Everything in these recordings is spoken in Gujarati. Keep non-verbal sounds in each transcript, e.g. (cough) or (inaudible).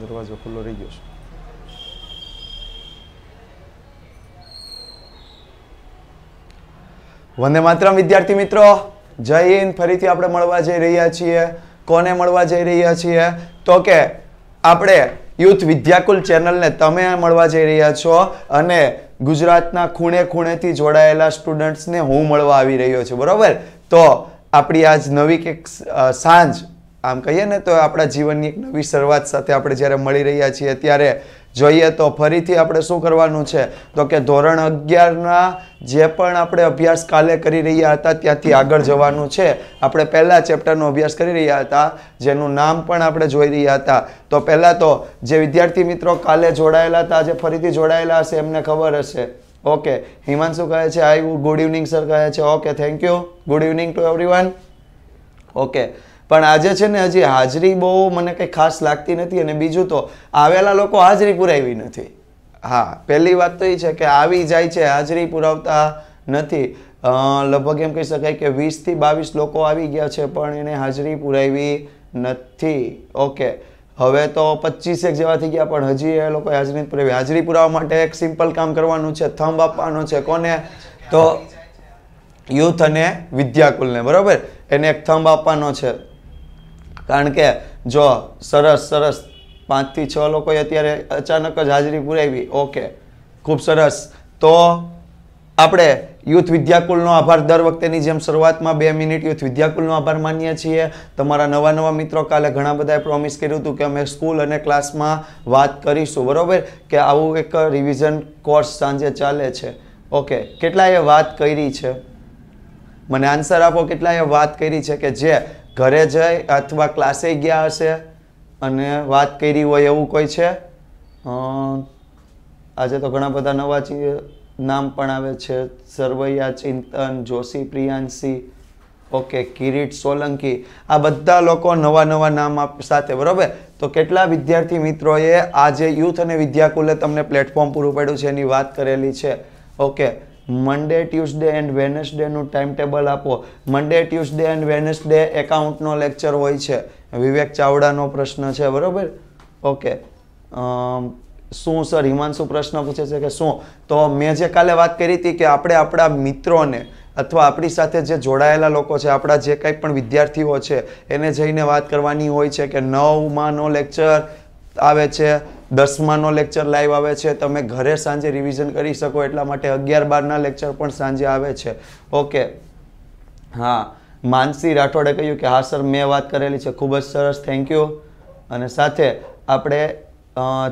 દરવાજો ખુલ્લો રહી ગયો વંદે માતરમ વિદ્યાર્થી મિત્રો જય હિન્દ ફરીથી આપણે મળવા જઈ રહ્યા છીએ કોને મળવા જઈ રહ્યા છીએ તો કે આપણે યુથ વિદ્યાકુલ ચેનલને તમે મળવા જઈ રહ્યા છો અને ગુજરાતના ખૂણે ખૂણેથી જોડાયેલા સ્ટુડન્ટ્સને હું મળવા આવી રહ્યો છું બરાબર તો આપણી આજ નવી કે સાંજ આમ કહીએ ને તો આપણા જીવનની એક નવી શરૂઆત સાથે આપણે જ્યારે મળી રહ્યા છીએ ત્યારે જોઈએ તો ફરીથી આપણે શું કરવાનું છે તો કે ધોરણ અગિયારના જે પણ આપણે અભ્યાસ કાલે કરી રહ્યા હતા ત્યાંથી આગળ જવાનું છે આપણે પહેલાં ચેપ્ટરનો અભ્યાસ કરી રહ્યા હતા જેનું નામ પણ આપણે જોઈ રહ્યા હતા તો પહેલાં તો જે વિદ્યાર્થી મિત્રો કાલે જોડાયેલા હતા આજે ફરીથી જોડાયેલા હશે એમને ખબર હશે ઓકે હિમાંશુ કહે છે આઈ ગુડ ઇવનિંગ સર કહે છે okay thank you good evening to everyone okay પણ આજે છે ને હજી હાજરી બહુ મને કંઈ ખાસ લાગતી નથી અને બીજું તો આવેલા લોકો હાજરી પુરાવી નથી હા પહેલી વાત તો એ છે કે આવી જાય છે હાજરી પુરાવતા નથી લગભગ એમ કહી શકાય કે વીસથી બાવીસ લોકો આવી ગયા છે પણ એને હાજરી પુરાવી નથી ઓકે હવે તો પચીસેક જેવા થઈ ગયા પણ હજી એ લોકો હાજરી પુરાવી હાજરી પુરાવા માટે એક સિમ્પલ કામ કરવાનું છે થંબ આપવાનો છે કોને તો યુથ અને વિદ્યાકુલને બરાબર એને એક થંબ આપવાનો છે કારણ કે જો સરસ સરસ પાંચથી છ લોકોએ અત્યારે અચાનક જ હાજરી પુરાવી ઓકે ખૂબ સરસ તો આપણે યુથ વિદ્યાકુલનો આભાર દર વખતેની જેમ શરૂઆતમાં બે મિનિટ યુથ વિદ્યાકુલનો આભાર માનીએ છીએ તમારા નવા નવા મિત્રો કાલે ઘણા બધાએ પ્રોમિસ કર્યું હતું કે અમે સ્કૂલ અને ક્લાસમાં વાત કરીશું બરાબર કે આવું એક રિવિઝન કોર્સ સાંજે ચાલે છે ઓકે કેટલાએ વાત કરી છે મને આન્સર આપો કેટલાએ વાત કરી છે કે જે ઘરે જઈ અથવા ક્લાસે ગયા હશે અને વાત કરી હોય એવું કોઈ છે આજે તો ઘણા બધા નવા નામ પણ આવે છે સરવૈયા ચિંતન જોશી પ્રિયાંશી ઓકે કિરીટ સોલંકી આ બધા લોકો નવા નવા નામ આપ સાથે બરાબર તો કેટલા વિદ્યાર્થી મિત્રોએ આજે યુથ અને વિદ્યાકુલે તમને પ્લેટફોર્મ પૂરું પાડ્યું છે એની વાત કરેલી છે ઓકે મંડે ટ્યુઝડે એન્ડ વેનસડેનું ટાઈમ ટેબલ આપો મંડે ટ્યુઝડે એન્ડ વેનસડે એકાઉન્ટનો લેક્ચર હોય છે વિવેક ચાવડાનો પ્રશ્ન છે બરાબર ઓકે શું સર હિમાંશુ પ્રશ્ન પૂછે છે કે શું તો મેં જે કાલે વાત કરી હતી કે આપણે આપણા મિત્રોને અથવા આપણી સાથે જે જોડાયેલા લોકો છે આપણા જે કંઈ પણ વિદ્યાર્થીઓ છે એને જઈને વાત કરવાની હોય છે કે નવમાંનો લેક્ચર આવે છે દસમાનો લેક્ચર લાઈવ આવે છે તમે ઘરે સાંજે રિવિઝન કરી શકો એટલા માટે અગિયાર બારના લેક્ચર પણ સાંજે આવે છે ઓકે હા માનસી રાઠોડે કહ્યું કે હા સર મેં વાત કરેલી છે ખૂબ જ સરસ થેન્ક યુ અને સાથે આપણે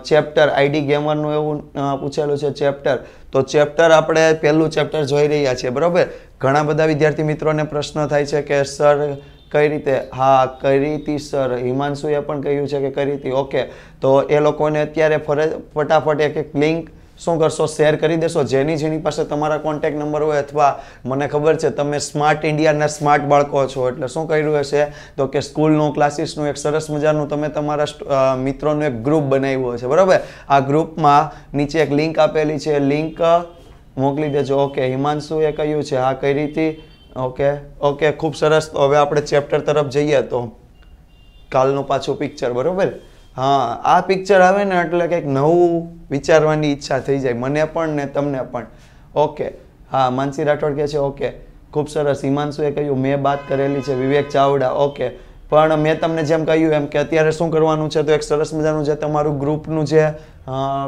ચેપ્ટર આઈડી ગેમરનું એવું પૂછેલું છે ચેપ્ટર તો ચેપ્ટર આપણે પહેલું ચેપ્ટર જોઈ રહ્યા છીએ બરાબર ઘણા બધા વિદ્યાર્થી મિત્રોને પ્રશ્ન થાય છે કે સર કઈ રીતે હા કઈ રીતી સર હિમાંશુએ પણ કહ્યું છે કે કઈ રીતે ઓકે તો એ લોકોને અત્યારે ફરજ ફટાફટ એક એક લિંક શું કરશો શેર કરી દેશો જેની જેની પાસે તમારા કોન્ટેક્ટ નંબર હોય અથવા મને ખબર છે તમે સ્માર્ટ ઇન્ડિયાના સ્માર્ટ બાળકો છો એટલે શું કર્યું હશે તો કે સ્કૂલનું ક્લાસીસનું એક સરસ મજાનું તમે તમારા મિત્રોનું એક ગ્રુપ બનાવ્યું છે બરાબર આ ગ્રુપમાં નીચે એક લિંક આપેલી છે લિંક મોકલી દેજો ઓકે હિમાંશુએ કહ્યું છે હા કઈ રીતે ઓકે ઓકે ખૂબ સરસ તો હવે આપણે ચેપ્ટર તરફ જઈએ તો કાલનું પાછું પિક્ચર બરાબર હા આ પિક્ચર આવે ને એટલે કંઈક નવું વિચારવાની ઈચ્છા થઈ જાય મને પણ ને તમને પણ ઓકે હા માનસી રાઠોડ કહે છે ઓકે ખૂબ સરસ હિમાંશુએ કહ્યું મેં વાત કરેલી છે વિવેક ચાવડા ઓકે પણ મેં તમને જેમ કહ્યું એમ કે અત્યારે શું કરવાનું છે તો એક સરસ મજાનું જે તમારું ગ્રુપનું જે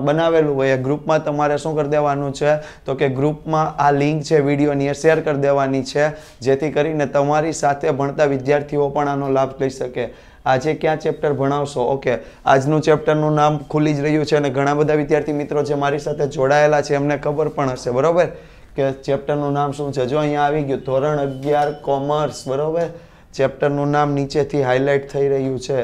બનાવેલું હોય એ ગ્રુપમાં તમારે શું કરી દેવાનું છે તો કે ગ્રુપમાં આ લિંક છે વિડીયોની એ શેર કરી દેવાની છે જેથી કરીને તમારી સાથે ભણતા વિદ્યાર્થીઓ પણ આનો લાભ લઈ શકે આજે ક્યાં ચેપ્ટર ભણાવશો ઓકે આજનું ચેપ્ટરનું નામ ખુલી જ રહ્યું છે અને ઘણા બધા વિદ્યાર્થી મિત્રો જે મારી સાથે જોડાયેલા છે એમને ખબર પણ હશે બરાબર કે ચેપ્ટરનું નામ શું છે જો અહીંયા આવી ગયું ધોરણ અગિયાર કોમર્સ બરાબર ચેપ્ટરનું નામ નીચેથી હાઇલાઇટ થઈ રહ્યું છે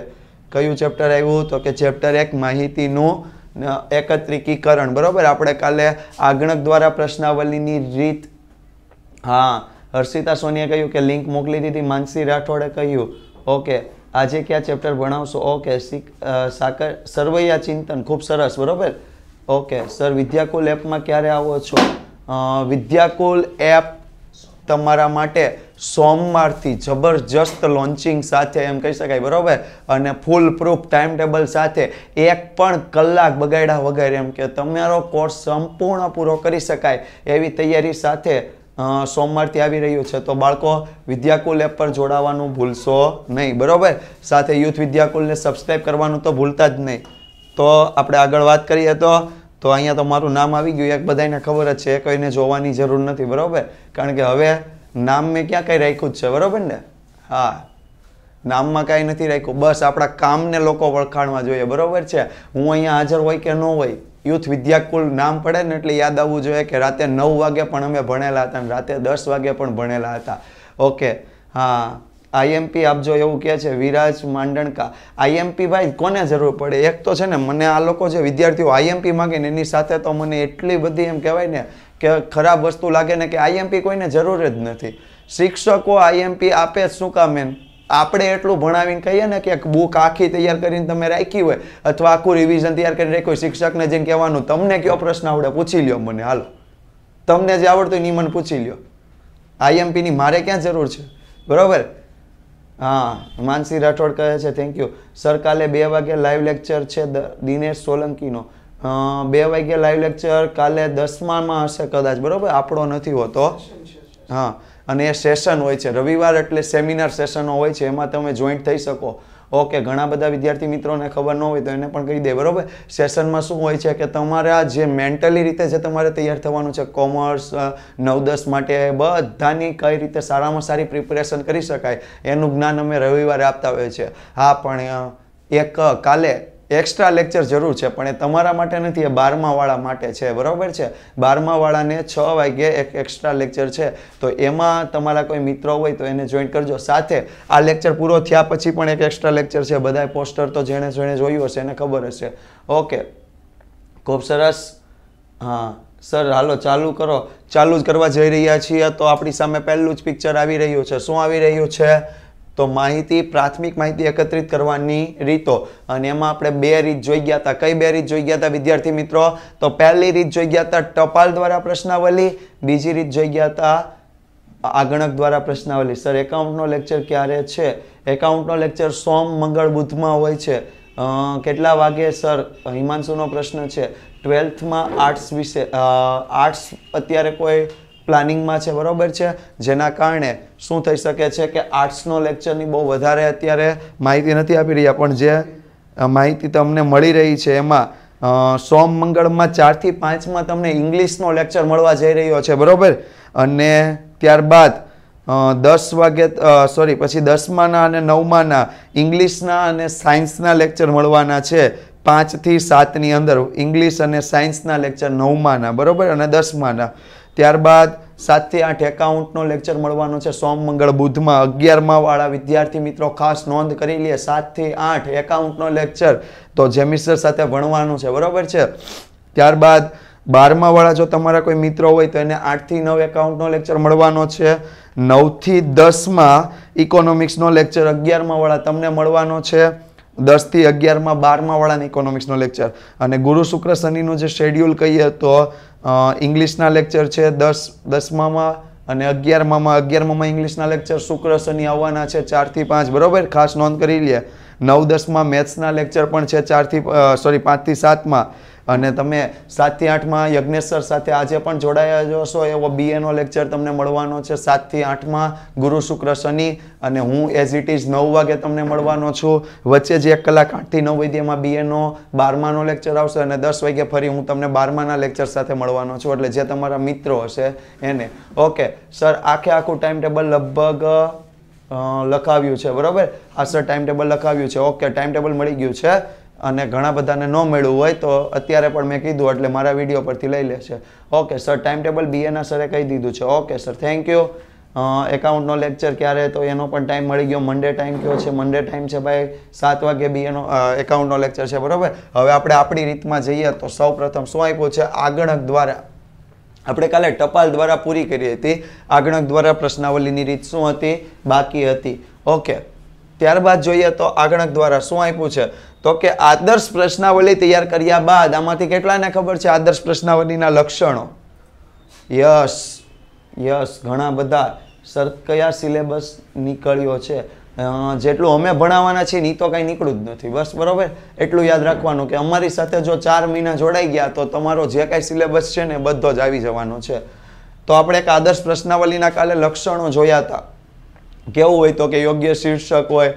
કયું ચેપ્ટર આવ્યું તો કે ચેપ્ટર એક માહિતીનું એકત્રિકીકરણ બરાબર આપણે કાલે આગણક દ્વારા પ્રશ્નાવલીની રીત હા હર્ષિતા સોનીએ કહ્યું કે લિંક મોકલી દીધી માનસી રાઠોડે કહ્યું ઓકે આજે કયા ચેપ્ટર ભણાવશો ઓકે સાકર સર્વૈયા ચિંતન ખૂબ સરસ બરાબર ઓકે સર વિદ્યાકુલ એપમાં ક્યારે આવો છો વિદ્યાકુલ એપ તમારા માટે સોમવારથી જબરજસ્ત લોન્ચિંગ સાથે એમ કહી શકાય બરાબર અને ફૂલ પ્રૂફ ટાઈમ ટેબલ સાથે એક પણ કલાક બગાડ્યા વગર એમ કે તમારો કોર્સ સંપૂર્ણ પૂરો કરી શકાય એવી તૈયારી સાથે સોમવારથી આવી રહ્યું છે તો બાળકો વિદ્યાકુલ એપ પર જોડાવાનું ભૂલશો નહીં બરાબર સાથે યુથ વિદ્યાકુલને સબસ્ક્રાઈબ કરવાનું તો ભૂલતા જ નહીં તો આપણે આગળ વાત કરીએ તો તો અહીંયા તો મારું નામ આવી ગયું એક બધાને ખબર જ છે એ કોઈને જોવાની જરૂર નથી બરાબર કારણ કે હવે નામ મેં ક્યાં કાંઈ રાખ્યું જ છે બરાબર ને હા નામમાં કાંઈ નથી રાખ્યું બસ આપણા કામને લોકો વળખાણવા જોઈએ બરાબર છે હું અહીંયા હાજર હોય કે ન હોય યુથ વિદ્યાકુલ નામ પડે ને એટલે યાદ આવવું જોઈએ કે રાતે નવ વાગે પણ અમે ભણેલા હતા અને રાતે દસ વાગે પણ ભણેલા હતા ઓકે હા આઈએમપી આપજો એવું કહે છે વિરાજ માંડણકા આઈએમપી ભાઈ કોને જરૂર પડે એક તો છે ને મને આ લોકો જે વિદ્યાર્થીઓ આઈએમપી માગે ને એની સાથે તો મને એટલી બધી એમ કહેવાય ને કે ખરાબ વસ્તુ લાગે ને કે આઈએમપી કોઈને જરૂર જ નથી શિક્ષકો આઈએમપી આપે જ શું કામ એમ આપણે એટલું ભણાવીને કહીએ ને કે બુક આખી તૈયાર કરીને તમે રાખી હોય અથવા આખું રિવિઝન તૈયાર કરીને રાખ્યું શિક્ષકને જેમ કહેવાનું તમને કયો પ્રશ્ન આવડે પૂછી લ્યો મને હાલો તમને જે આવડતું હોય નિમન પૂછી લ્યો આઈએમપીની મારે ક્યાં જરૂર છે બરાબર હા માનસી રાઠોડ કહે છે થેન્ક યુ સર કાલે બે વાગે લાઈવ લેક્ચર છે દિનેશ સોલંકીનો બે વાગ્યે લાઈવ લેક્ચર કાલે દસમામાં હશે કદાચ બરાબર આપણો નથી હોતો હા અને એ સેશન હોય છે રવિવાર એટલે સેમિનાર સેશનો હોય છે એમાં તમે જોઈન્ટ થઈ શકો ઓકે ઘણા બધા વિદ્યાર્થી મિત્રોને ખબર ન હોય તો એને પણ કહી દે બરાબર સેશનમાં શું હોય છે કે તમારા જે મેન્ટલી રીતે જે તમારે તૈયાર થવાનું છે કોમર્સ નવ દસ માટે બધાની કઈ રીતે સારામાં સારી પ્રિપેરેશન કરી શકાય એનું જ્ઞાન અમે રવિવારે આપતા હોઈએ છીએ હા પણ એક કાલે એક્સ્ટ્રા લેક્ચર જરૂર છે પણ એ તમારા માટે નથી એ બારમાવાળા માટે છે બરાબર છે બારમાવાળાને છ વાગ્યે એક એક્સ્ટ્રા લેક્ચર છે તો એમાં તમારા કોઈ મિત્રો હોય તો એને જોઈન કરજો સાથે આ લેક્ચર પૂરો થયા પછી પણ એક એક્સ્ટ્રા લેક્ચર છે બધાએ પોસ્ટર તો જેણે જેણે જોયું હશે એને ખબર હશે ઓકે ખૂબ સરસ હા સર હાલો ચાલુ કરો ચાલુ જ કરવા જઈ રહ્યા છીએ તો આપણી સામે પહેલું જ પિક્ચર આવી રહ્યું છે શું આવી રહ્યું છે તો માહિતી પ્રાથમિક માહિતી એકત્રિત કરવાની રીતો અને એમાં આપણે બે રીત જોઈ ગયા હતા કઈ બે રીત જોઈ ગયા હતા વિદ્યાર્થી મિત્રો તો પહેલી રીત જોઈ ગયા હતા ટપાલ દ્વારા પ્રશ્નાવલી બીજી રીત જોઈ ગયા હતા આગણક દ્વારા પ્રશ્નાવલી સર એકાઉન્ટનો લેક્ચર ક્યારે છે એકાઉન્ટનો લેક્ચર સોમ મંગળ બુધમાં હોય છે કેટલા વાગે સર હિમાંશુનો પ્રશ્ન છે ટ્વેલ્થમાં આર્ટ્સ વિશે આર્ટ્સ અત્યારે કોઈ પ્લાનિંગમાં છે બરાબર છે જેના કારણે શું થઈ શકે છે કે આર્ટ્સનો લેક્ચરની બહુ વધારે અત્યારે માહિતી નથી આપી રહ્યા પણ જે માહિતી તમને મળી રહી છે એમાં સોમ મંગળમાં ચારથી પાંચમાં તમને ઇંગ્લિશનો લેક્ચર મળવા જઈ રહ્યો છે બરાબર અને ત્યારબાદ દસ વાગે સોરી પછી દસમાના અને નવમાના ઇંગ્લિશના અને સાયન્સના લેક્ચર મળવાના છે પાંચથી સાતની અંદર ઇંગ્લિશ અને સાયન્સના લેક્ચર નવમાના બરાબર અને દસમાના ત્યારબાદ સાત થી આઠ એકાઉન્ટનો લેક્ચર મળવાનો છે સોમ મંગળ બુધમાં અગિયારમાં વાળા વિદ્યાર્થી મિત્રો ખાસ નોંધ કરી લે સાતથી આઠ એકાઉન્ટનો લેક્ચર તો જેમિસ્ટર સાથે ભણવાનું છે બરાબર છે ત્યારબાદ બારમાં વાળા જો તમારા કોઈ મિત્રો હોય તો એને આઠથી નવ એકાઉન્ટનો લેક્ચર મળવાનો છે નવથી દસમાં ઇકોનોમિક્સનો લેક્ચર અગિયારમાં વાળા તમને મળવાનો છે દસથી અગિયારમાં બારમા વાળાને ઇકોનોમિક્સનો લેક્ચર અને ગુરુ શુક્ર શનિનું જે શેડ્યુલ કહીએ તો ઇંગ્લિશના લેક્ચર છે દસ દસમામાં અને અગિયારમાં અગિયારમામાં ઇંગ્લિશના લેક્ચર શુક્ર શનિ આવવાના છે ચારથી પાંચ બરાબર ખાસ નોંધ કરી લે નવ દસમાં મેથ્સના લેક્ચર પણ છે ચારથી સોરી પાંચથી સાતમાં અને તમે સાતથી આઠમાં યજ્ઞેશ્વર સાથે આજે પણ જોડાયા જોશો એવો બીએનો લેક્ચર તમને મળવાનો છે સાતથી આઠમાં ગુરુ શુક્ર શનિ અને હું એઝ ઇટ ઇઝ નવ વાગે તમને મળવાનો છું વચ્ચે જે એક કલાક આઠથી નવ વાગ્યામાં બીએનો બારમાનો લેક્ચર આવશે અને દસ વાગે ફરી હું તમને બારમાના લેક્ચર સાથે મળવાનો છું એટલે જે તમારા મિત્રો હશે એને ઓકે સર આખે આખું ટાઈમ ટેબલ લગભગ લખાવ્યું છે બરાબર આ સર ટાઈમ ટેબલ લખાવ્યું છે ઓકે ટાઈમ ટેબલ મળી ગયું છે અને ઘણા બધાને ન મળ્યું હોય તો અત્યારે પણ મેં કીધું એટલે મારા વિડીયો પરથી લઈ લેશે ઓકે સર ટાઈમ ટેબલ બીએના સરે કહી દીધું છે ઓકે સર થેન્ક યુ એકાઉન્ટનો લેક્ચર ક્યારે તો એનો પણ ટાઈમ મળી ગયો મંડે ટાઈમ કયો છે મંડે ટાઈમ છે ભાઈ સાત વાગે બીએનો એકાઉન્ટનો લેક્ચર છે બરાબર હવે આપણે આપણી રીતમાં જઈએ તો સૌ પ્રથમ શું આપ્યું છે આગણક દ્વારા આપણે કાલે ટપાલ દ્વારા પૂરી કરી હતી આગણક દ્વારા પ્રશ્નાવલીની રીત શું હતી બાકી હતી ઓકે ત્યારબાદ જોઈએ તો આગણક દ્વારા શું આપ્યું છે તો કે આદર્શ પ્રશ્નાવલી તૈયાર કર્યા બાદ આમાંથી કેટલાને ખબર છે આદર્શ પ્રશ્નાવલીના લક્ષણો યસ યસ ઘણા બધા સર કયા સિલેબસ નીકળ્યો છે જેટલું અમે ભણાવવાના છીએ એ તો કાંઈ નીકળ્યું જ નથી બસ બરાબર એટલું યાદ રાખવાનું કે અમારી સાથે જો ચાર મહિના જોડાઈ ગયા તો તમારો જે કાંઈ સિલેબસ છે ને બધો જ આવી જવાનો છે તો આપણે એક આદર્શ પ્રશ્નાવલીના કાલે લક્ષણો જોયા હતા કેવું હોય તો કે યોગ્ય શીર્ષક હોય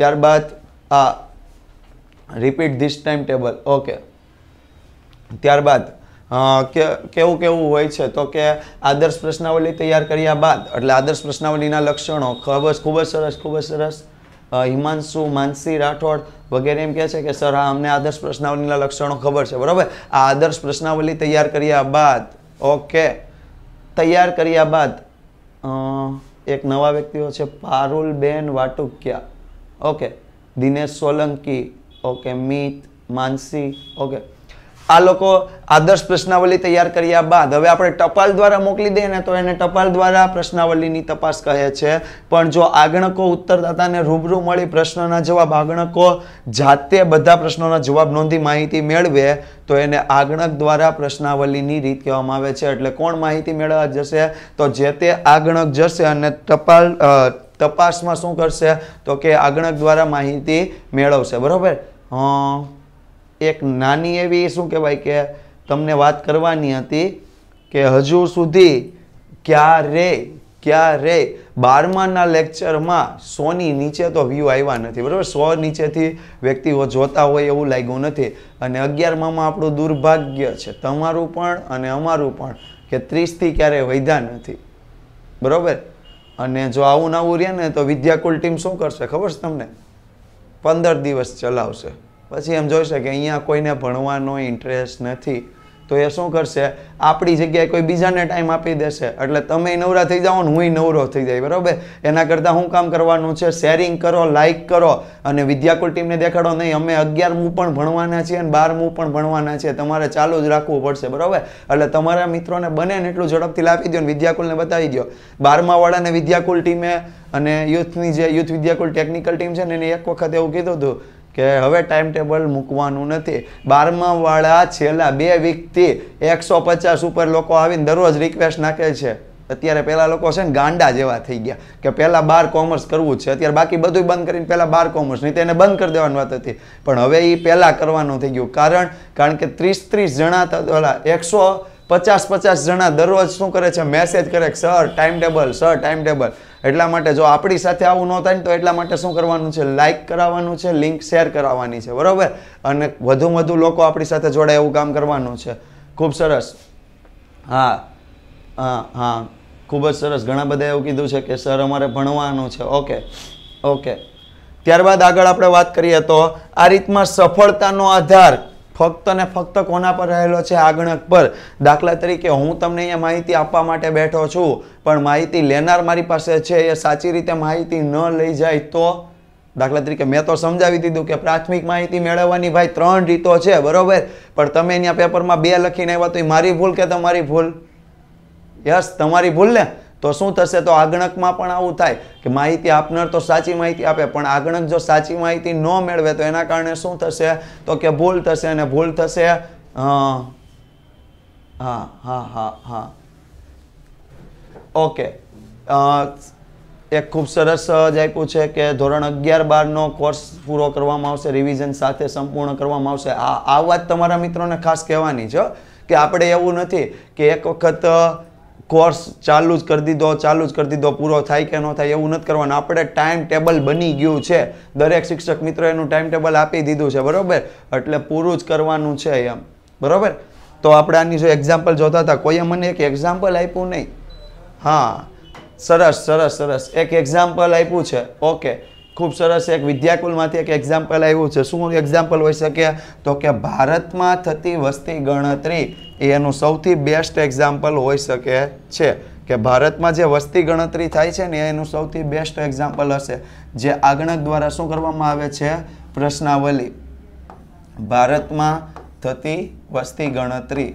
ત્યારબાદ આ repeat this time table okay ત્યારબાદ કેવું કેવું હોય છે તો કે આદર્શ પ્રશ્નાવલી તૈયાર કર્યા બાદ એટલે આદર્શ પ્રશ્નાવલીના લક્ષણો ખૂબ જ ખૂબ જ સરસ ખૂબ જ સરસ હિમાંશુ માનસી રાઠોડ વગેરે એમ કહે છે કે સર હા અમને આદર્શ પ્રશ્નાવલીના લક્ષણો ખબર છે બરાબર આ આદર્શ પ્રશ્નાવલી તૈયાર કર્યા બાદ ઓકે તૈયાર કર્યા બાદ એક નવા વ્યક્તિઓ છે Parulben Vatukiya okay Dinesh Solanki okay Mit Mansi okay આ લોકો આદર્શ પ્રશ્નાવલી તૈયાર કર્યા બાદ હવે આપણે ટપાલ દ્વારા મોકલી દઈએ ને તો એને ટપાલ દ્વારા પ્રશ્નાવલીની તપાસ કહે છે પણ જો આગણકો ઉત્તરદાતાને રૂબરૂ મળી પ્રશ્નના જવાબ આગણકો જાતે બધા પ્રશ્નોના જવાબ નોંધી માહિતી મેળવે તો એને આગણક દ્વારા પ્રશ્નાવલીની રીત કહેવામાં આવે છે એટલે કોણ માહિતી મેળવવા જશે તો જે તે આગણક જશે અને ટપાલ તપાસમાં શું કરશે તો કે આગણક દ્વારા માહિતી મેળવશે બરાબર એક નાની એવી શું કહેવાય કે તમને વાત કરવાની હતી કે હજુ સુધી ક્યારે ક્યારે બારમાના લેક્ચરમાં સોની નીચે તો વ્યૂ આવ્યા નથી બરાબર સો નીચેથી વ્યક્તિઓ જોતા હોય એવું લાગ્યું નથી અને અગિયારમાં આપણું દુર્ભાગ્ય છે તમારું પણ અને અમારું પણ કે ત્રીસથી ક્યારેય વૈધા નથી બરાબર અને જો આવું નવું રહે ને તો વિદ્યાકુલ ટીમ શું કરશે ખબર છે તમને પંદર દિવસ ચલાવશે પછી એમ જોઈ શકે અહીંયા કોઈને ભણવાનો ઇન્ટરેસ્ટ નથી તો એ શું કરશે આપણી જગ્યાએ કોઈ બીજાને ટાઈમ આપી દેશે એટલે તમે નવરા થઈ જાઓ ને હુંય નવરો થઈ જાય બરાબર એના કરતાં શું કામ કરવાનું છે શેરિંગ કરો લાઇક કરો અને વિદ્યાકુલ ટીમને દેખાડો નહીં અમે અગિયારમું પણ ભણવાના છીએ અને બારમું પણ ભણવાના છીએ તમારે ચાલુ જ રાખવું પડશે બરાબર એટલે તમારા મિત્રોને બને ને એટલું ઝડપથી લાવી દો ને વિદ્યાકુલને બતાવી દો બારમાવાળાને વિદ્યાકુલ ટીમે અને યુથની જે યુથ વિદ્યાકુલ ટેકનિકલ ટીમ છે ને એને એક વખત એવું કીધું હતું કે હવે ટાઈમ ટેબલ મૂકવાનું નથી બારમાવાળા છેલ્લા બે વીકથી એકસો પચાસ ઉપર લોકો આવીને દરરોજ રિક્વેસ્ટ નાખે છે અત્યારે પહેલાં લોકો છે ને ગાંડા જેવા થઈ ગયા કે પહેલાં બાર કોમર્સ કરવું છે અત્યારે બાકી બધું બંધ કરીને પહેલાં બાર કોમર્સ નહીં તેને બંધ કરી દેવાની વાત હતી પણ હવે એ પહેલાં કરવાનું થઈ ગયું કારણ કારણ કે ત્રીસ ત્રીસ જણા ઓલા એકસો પચાસ પચાસ જણા દરરોજ શું કરે છે મેસેજ કરે sir time table sir time table એટલા માટે જો આપણી સાથે આવું ન થાય ને તો એટલા માટે શું કરવાનું છે લાઇક કરાવવાનું છે લિંક શેર કરાવવાની છે બરાબર અને વધુ વધુ લોકો આપણી સાથે જોડાય એવું કામ કરવાનું છે ખૂબ સરસ હા હા હા ખૂબ જ સરસ ઘણા બધા એવું કીધું છે કે સર અમારે ભણવાનું છે ઓકે ઓકે ત્યારબાદ આગળ આપણે વાત કરીએ તો આ રીતમાં સફળતાનો આધાર ફક્ત ને ફક્ત કોના પર રહેલો છે આગણક પર દાખલા તરીકે હું તમને અહીંયા માહિતી આપવા માટે બેઠો છું પણ માહિતી લેનાર મારી પાસે છે એ સાચી રીતે માહિતી ન લઈ જાય તો દાખલા તરીકે મેં તો સમજાવી દીધું કે પ્રાથમિક માહિતી મેળવવાની ભાઈ ત્રણ રીતો છે બરોબર પણ તમે અહીંયા પેપરમાં બે લખીને આવ્યા તો એ મારી ભૂલ કે તમારી ભૂલ યસ તમારી ભૂલ ને તો શું થશે તો આગણકમાં પણ આવું થાય કે માહિતી આપનાર તો સાચી માહિતી આપે પણ આગણક જો સાચી માહિતી ન મેળવે તો એના કારણે શું થશે તો કે ભૂલ થશે અને ભૂલ થશે હા હા હા હા ઓકે એક ખૂબ સરસ જ આપ્યું છે કે ધોરણ અગિયાર બારનો કોર્સ પૂરો કરવામાં આવશે રિવિઝન સાથે સંપૂર્ણ કરવામાં આવશે આ આ વાત તમારા મિત્રોને ખાસ કહેવાની છે કે આપણે એવું નથી કે એક વખત કોર્સ ચાલુ જ કરી દીધો ચાલુ જ કરી દીધો પૂરો થાય કે ન થાય એવું નથી કરવાનું આપણે ટાઈમ ટેબલ બની ગયું છે દરેક શિક્ષક મિત્રો એનું ટાઈમ ટેબલ આપી દીધું છે બરાબર એટલે પૂરું જ કરવાનું છે એમ બરાબર તો આપણે આની જો એક્ઝામ્પલ જોતા હતા કોઈએ મને એક એક્ઝામ્પલ આપ્યું નહીં હા સરસ સરસ સરસ એક એક્ઝામ્પલ આપ્યું છે ઓકે ખૂબ સરસ એક વિદ્યાકુલમાંથી એક એક્ઝામ્પલ આવ્યું છે શું એક્ઝામ્પલ હોઈ શકે તો કે ભારતમાં થતી વસ્તી ગણતરી એ એનું સૌથી બેસ્ટ એક્ઝામ્પલ હોઈ શકે છે કે ભારતમાં જે વસ્તી ગણતરી થાય છે ને એનું સૌથી બેસ્ટ એક્ઝામ્પલ હશે જે આગણક દ્વારા શું કરવામાં આવે છે પ્રશ્નાવલી ભારતમાં થતી વસ્તી ગણતરી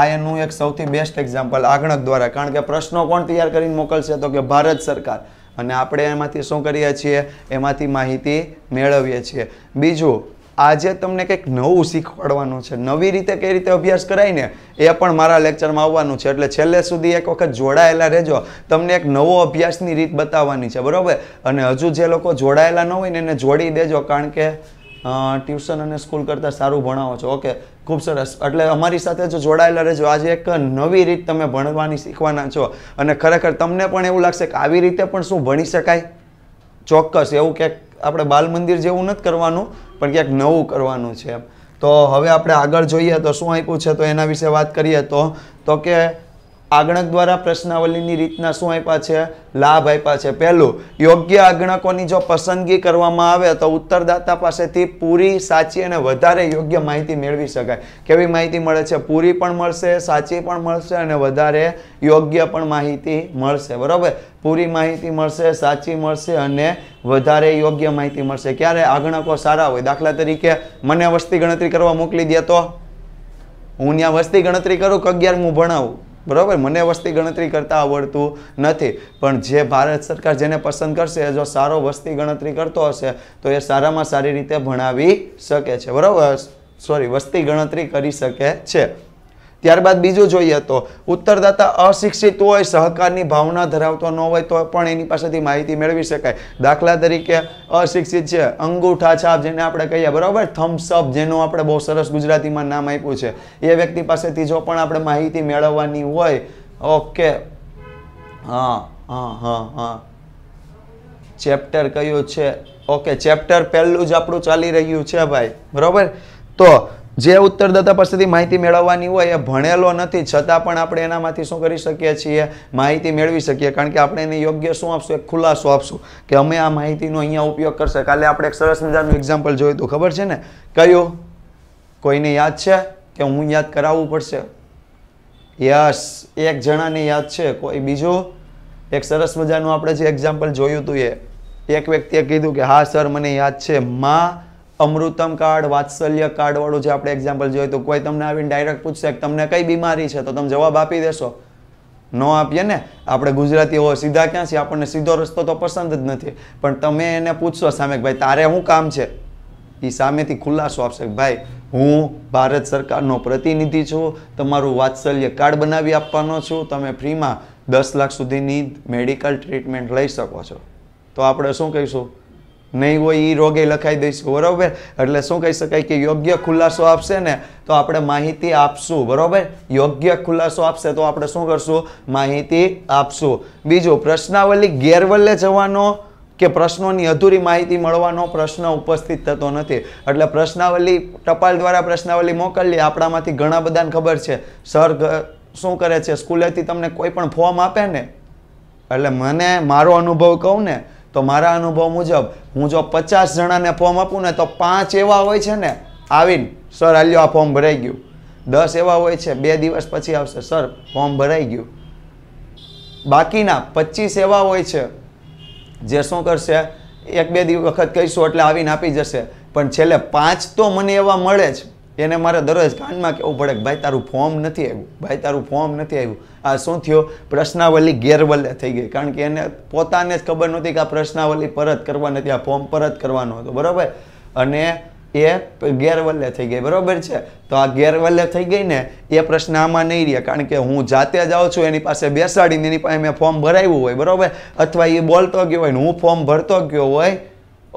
આ એનું એક સૌથી બેસ્ટ એક્ઝામ્પલ આગણક દ્વારા કારણ કે પ્રશ્નો કોણ તૈયાર કરીને મોકલશે તો કે ભારત સરકાર અને આપણે એમાંથી શું કરીએ છીએ એમાંથી માહિતી મેળવીએ છીએ બીજું આજે તમને કંઈક નવું શીખવાડવાનું છે નવી રીતે કઈ રીતે અભ્યાસ કરાય ને એ પણ મારા લેક્ચરમાં આવવાનું છે એટલે છેલ્લે સુધી એક વખત જોડાયેલા રહેજો તમને એક નવો અભ્યાસની રીત બતાવવાની છે બરાબર અને હજુ જે લોકો જોડાયેલા ન હોય ને એને જોડી દેજો કારણ કે ટ્યુશન અને સ્કૂલ કરતાં સારું ભણાવો છો ઓકે ખૂબ સરસ એટલે અમારી સાથે જો જોડાયેલા રહેજો આજે એક નવી રીત તમે ભણવાની શીખવાના છો અને ખરેખર તમને પણ એવું લાગશે કે આવી રીતે પણ શું ભણી શકાય ચોક્કસ એવું ક્યાંક આપણે બાલ મંદિર જેવું નથી કરવાનું પણ ક્યાંક નવું કરવાનું છે એમ તો હવે આપણે આગળ જોઈએ તો શું આપ્યું છે તો એના વિશે વાત કરીએ તો તો કે આગણક દ્વારા પ્રશ્નાવલીની રીતના શું આપ્યા છે લાભ આપ્યા છે પહેલું યોગ્ય આગણકોની જો પસંદગી કરવામાં આવે તો ઉત્તરદાતા પાસેથી પૂરી સાચી અને વધારે યોગ્ય માહિતી મેળવી શકાય કેવી માહિતી મળે છે પૂરી પણ મળશે સાચી પણ મળશે અને વધારે યોગ્ય પણ માહિતી મળશે બરાબર પૂરી માહિતી મળશે સાચી મળશે અને વધારે યોગ્ય માહિતી મળશે ક્યારે આગણકો સારા હોય દાખલા તરીકે મને વસ્તી ગણતરી કરવા મોકલી દે તો હું ત્યાં વસ્તી ગણતરી કરું કે અગિયાર હું ભણાવું બરાબર મને વસ્તી ગણતરી કરતાં આવડતું નથી પણ જે ભારત સરકાર જેને પસંદ કરશે જો સારો વસ્તી ગણતરી કરતો હશે તો એ સારામાં સારી રીતે ભણાવી શકે છે બરાબર સોરી વસ્તી ગણતરી કરી શકે છે ત્યારબાદ બીજું જોઈએ તો ઉત્તરદાતા અશિક્ષિત હોય સહકારની ભાવના ધરાવતો ન હોય તો પણ એની પાસેથી માહિતી મેળવી શકાય દાખલા તરીકે અશિક્ષિત છે અંગૂઠા છાપ જેને આપણે કહીએ બરાબર થમ્સઅપ જેનું આપણે બહુ સરસ ગુજરાતીમાં નામ આપ્યું છે એ વ્યક્તિ પાસેથી જો પણ આપણે માહિતી મેળવવાની હોય ઓકે હા હા હા હા ચેપ્ટર કયું છે ઓકે ચેપ્ટર પહેલું જ આપણું ચાલી રહ્યું છે ભાઈ બરાબર તો જે ઉત્તરદાતા પાસેથી માહિતી મેળવવાની હોય એ ભણેલો નથી છતાં પણ આપણે એનામાંથી શું કરી શકીએ છીએ માહિતી મેળવી શકીએ કારણ કે આપણે એને યોગ્ય શું આપશું એક ખુલાસો આપશું કે અમે આ માહિતીનો અહીંયા ઉપયોગ કરશે કાલે આપણે એક સરસ મજાનું એક્ઝામ્પલ જોયું હતું ખબર છે ને કયું કોઈને યાદ છે કે હું યાદ કરાવવું પડશે યસ એક જણાને યાદ છે કોઈ બીજું એક સરસ મજાનું આપણે જે એક્ઝામ્પલ જોયું હતું એ એક વ્યક્તિએ કીધું કે હા સર મને યાદ છે માં અમૃતમ કાર્ડ વાત્સલ્ય કાર્ડવાળું જે આપણે એક્ઝામ્પલ જોઈએ તો કોઈ તમને આવીને ડાયરેક્ટ પૂછશે કે તમને કઈ બીમારી છે તો તમે જવાબ આપી દેશો ન આપીએ ને આપણે ગુજરાતી હોય સીધા ક્યાં છીએ આપણને સીધો રસ્તો તો પસંદ જ નથી પણ તમે એને પૂછશો સામે ભાઈ તારે શું કામ છે એ સામેથી ખુલ્લાસો આપશે ભાઈ હું ભારત સરકારનો પ્રતિનિધિ છું તમારું વાત્સલ્ય કાર્ડ બનાવી આપવાનો છું તમે ફ્રીમાં દસ લાખ સુધીની મેડિકલ ટ્રીટમેન્ટ લઈ શકો છો તો આપણે શું કહીશું નહીં હોય એ રોગે લખાઈ દઈશું બરાબર એટલે શું કહી શકાય કે યોગ્ય ખુલાસો આપશે ને તો આપણે માહિતી આપશું બરાબર યોગ્ય ખુલાસો આપશે તો આપણે શું કરશું માહિતી આપશું બીજું પ્રશ્નાવલી ગેરવલ્લે જવાનો કે પ્રશ્નોની અધૂરી માહિતી મળવાનો પ્રશ્ન ઉપસ્થિત થતો નથી એટલે પ્રશ્નાવલી ટપાલ દ્વારા પ્રશ્નાવલી મોકલી આપણામાંથી ઘણા બધાને ખબર છે સર શું કરે છે સ્કૂલેથી તમને કોઈ પણ ફોર્મ આપે ને એટલે મને મારો અનુભવ કહું ને તો મારા અનુભવ મુજબ હું જો પચાસ જણાને ફોર્મ આપું ને તો પાંચ એવા હોય છે ને આવીને સર હાલ્યો આ ફોર્મ ભરાઈ ગયું દસ એવા હોય છે બે દિવસ પછી આવશે સર ફોર્મ ભરાઈ ગયું બાકીના પચીસ એવા હોય છે જે શું કરશે એક બે દિવસ વખત કહીશું એટલે આવીને આપી જશે પણ છેલ્લે પાંચ તો મને એવા મળે જ એને મારે દરરોજ કાનમાં કેવું પડે કે ભાઈ તારું ફોર્મ નથી આવ્યું ભાઈ તારું ફોર્મ નથી આવ્યું આ શું થયો પ્રશ્નાવલી ગેરવલે થઈ ગઈ કારણ કે એને પોતાને જ ખબર નહોતી કે આ પ્રશ્નાવલી પરત કરવા નથી આ ફોર્મ પરત કરવાનો હતો બરાબર અને એ ગેરવલ્લે થઈ ગઈ બરાબર છે તો આ ગેરવલ્લે થઈ ગઈ ને એ પ્રશ્ન આમાં નહીં રહ્યા કારણ કે હું જાતે જાઉં છું એની પાસે બેસાડીને એની પાસે મેં ફોર્મ ભરાવ્યું હોય બરાબર અથવા એ બોલતો ગયો હોય ને હું ફોર્મ ભરતો ગયો હોય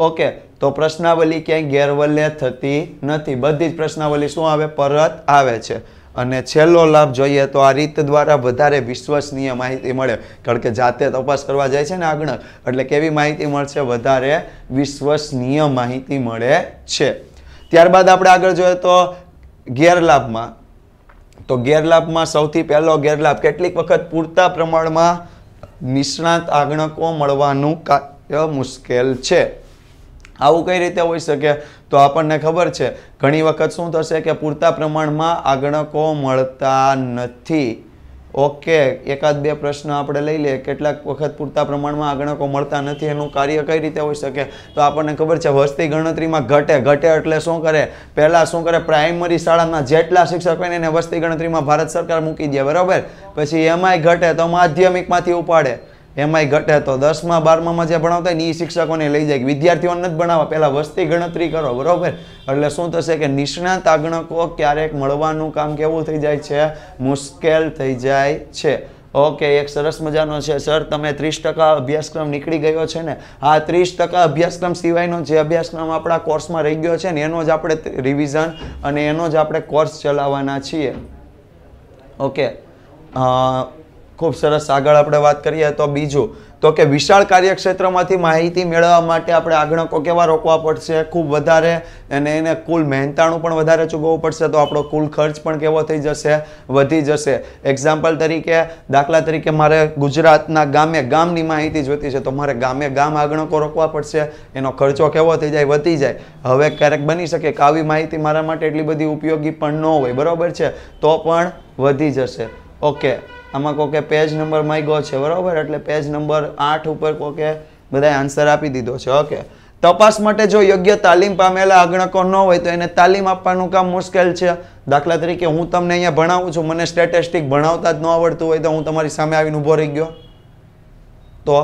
ઓકે તો પ્રશ્નાવલી ક્યાંય ગેરવલ્લે થતી નથી બધી જ પ્રશ્નાવલી શું આવે પરત આવે છે અને છેલ્લો લાભ જોઈએ તો આ રીત દ્વારા વધારે વિશ્વસનીય માહિતી મળે કારણ કે જાતે તપાસ કરવા જાય છે ને આગળ એટલે કેવી માહિતી મળશે વધારે વિશ્વસનીય માહિતી મળે છે ત્યારબાદ આપણે આગળ જોઈએ તો ગેરલાભમાં તો ગેરલાભમાં સૌથી પહેલો ગેરલાભ કેટલીક વખત પૂરતા પ્રમાણમાં નિષ્ણાત આગણકો મળવાનું કાર્ય મુશ્કેલ છે આવું કઈ રીતે હોઈ શકે તો આપણને ખબર છે ઘણી વખત શું થશે કે પૂરતા પ્રમાણમાં આગણકો મળતા નથી ઓકે એકાદ બે પ્રશ્ન આપણે લઈ લઈએ કેટલાક વખત પૂરતા પ્રમાણમાં આગણકો મળતા નથી એનું કાર્ય કઈ રીતે હોઈ શકે તો આપણને ખબર છે વસ્તી ગણતરીમાં ઘટે ઘટે એટલે શું કરે પહેલાં શું કરે પ્રાઇમરી શાળાના જેટલા શિક્ષક હોય એને વસ્તી ગણતરીમાં ભારત સરકાર મૂકી દે બરાબર પછી એમાંય ઘટે તો માધ્યમિકમાંથી ઉપાડે એમાંય ઘટે તો દસમાં બારમામાં જે ભણાવતા ને એ શિક્ષકોને લઈ જાય વિદ્યાર્થીઓને જ ભણાવવા પહેલાં વસ્તી ગણતરી કરો બરાબર એટલે શું થશે કે નિષ્ણાત આગણકો ક્યારેક મળવાનું કામ કેવું થઈ જાય છે મુશ્કેલ થઈ જાય છે ઓકે એક સરસ મજાનો છે સર તમે ત્રીસ ટકા અભ્યાસક્રમ નીકળી ગયો છે ને આ ત્રીસ ટકા અભ્યાસક્રમ સિવાયનો જે અભ્યાસક્રમ આપણા કોર્સમાં રહી ગયો છે ને એનો જ આપણે રિવિઝન અને એનો જ આપણે કોર્સ ચલાવવાના છીએ ઓકે ખૂબ સરસ આગળ આપણે વાત કરીએ તો બીજું તો કે વિશાળ કાર્યક્ષેત્રમાંથી માહિતી મેળવવા માટે આપણે આગણકો કેવા રોકવા પડશે ખૂબ વધારે અને એને કુલ મહેનતાણું પણ વધારે ચૂકવવું પડશે તો આપણો કુલ ખર્ચ પણ કેવો થઈ જશે વધી જશે એક્ઝામ્પલ તરીકે દાખલા તરીકે મારે ગુજરાતના ગામે ગામની માહિતી જોઈતી છે તો મારે ગામે ગામ આગણકો રોકવા પડશે એનો ખર્ચો કેવો થઈ જાય વધી જાય હવે ક્યારેક બની શકે કે આવી માહિતી મારા માટે એટલી બધી ઉપયોગી પણ ન હોય બરાબર છે તો પણ વધી જશે ઓકે આમાં કોકે પેજ નંબર માગ્યો છે બરાબર એટલે પેજ નંબર આઠ ઉપર કોકે બધાએ આન્સર આપી દીધો છે ઓકે તપાસ માટે જો યોગ્ય તાલીમ પામેલા અગ્ણકો ન હોય તો એને તાલીમ આપવાનું કામ મુશ્કેલ છે દાખલા તરીકે હું તમને અહીંયા ભણાવું છું મને સ્ટેટિસ્ટિક ભણાવતા જ ન આવડતું હોય તો હું તમારી સામે આવીને ઊભો રહી ગયો તો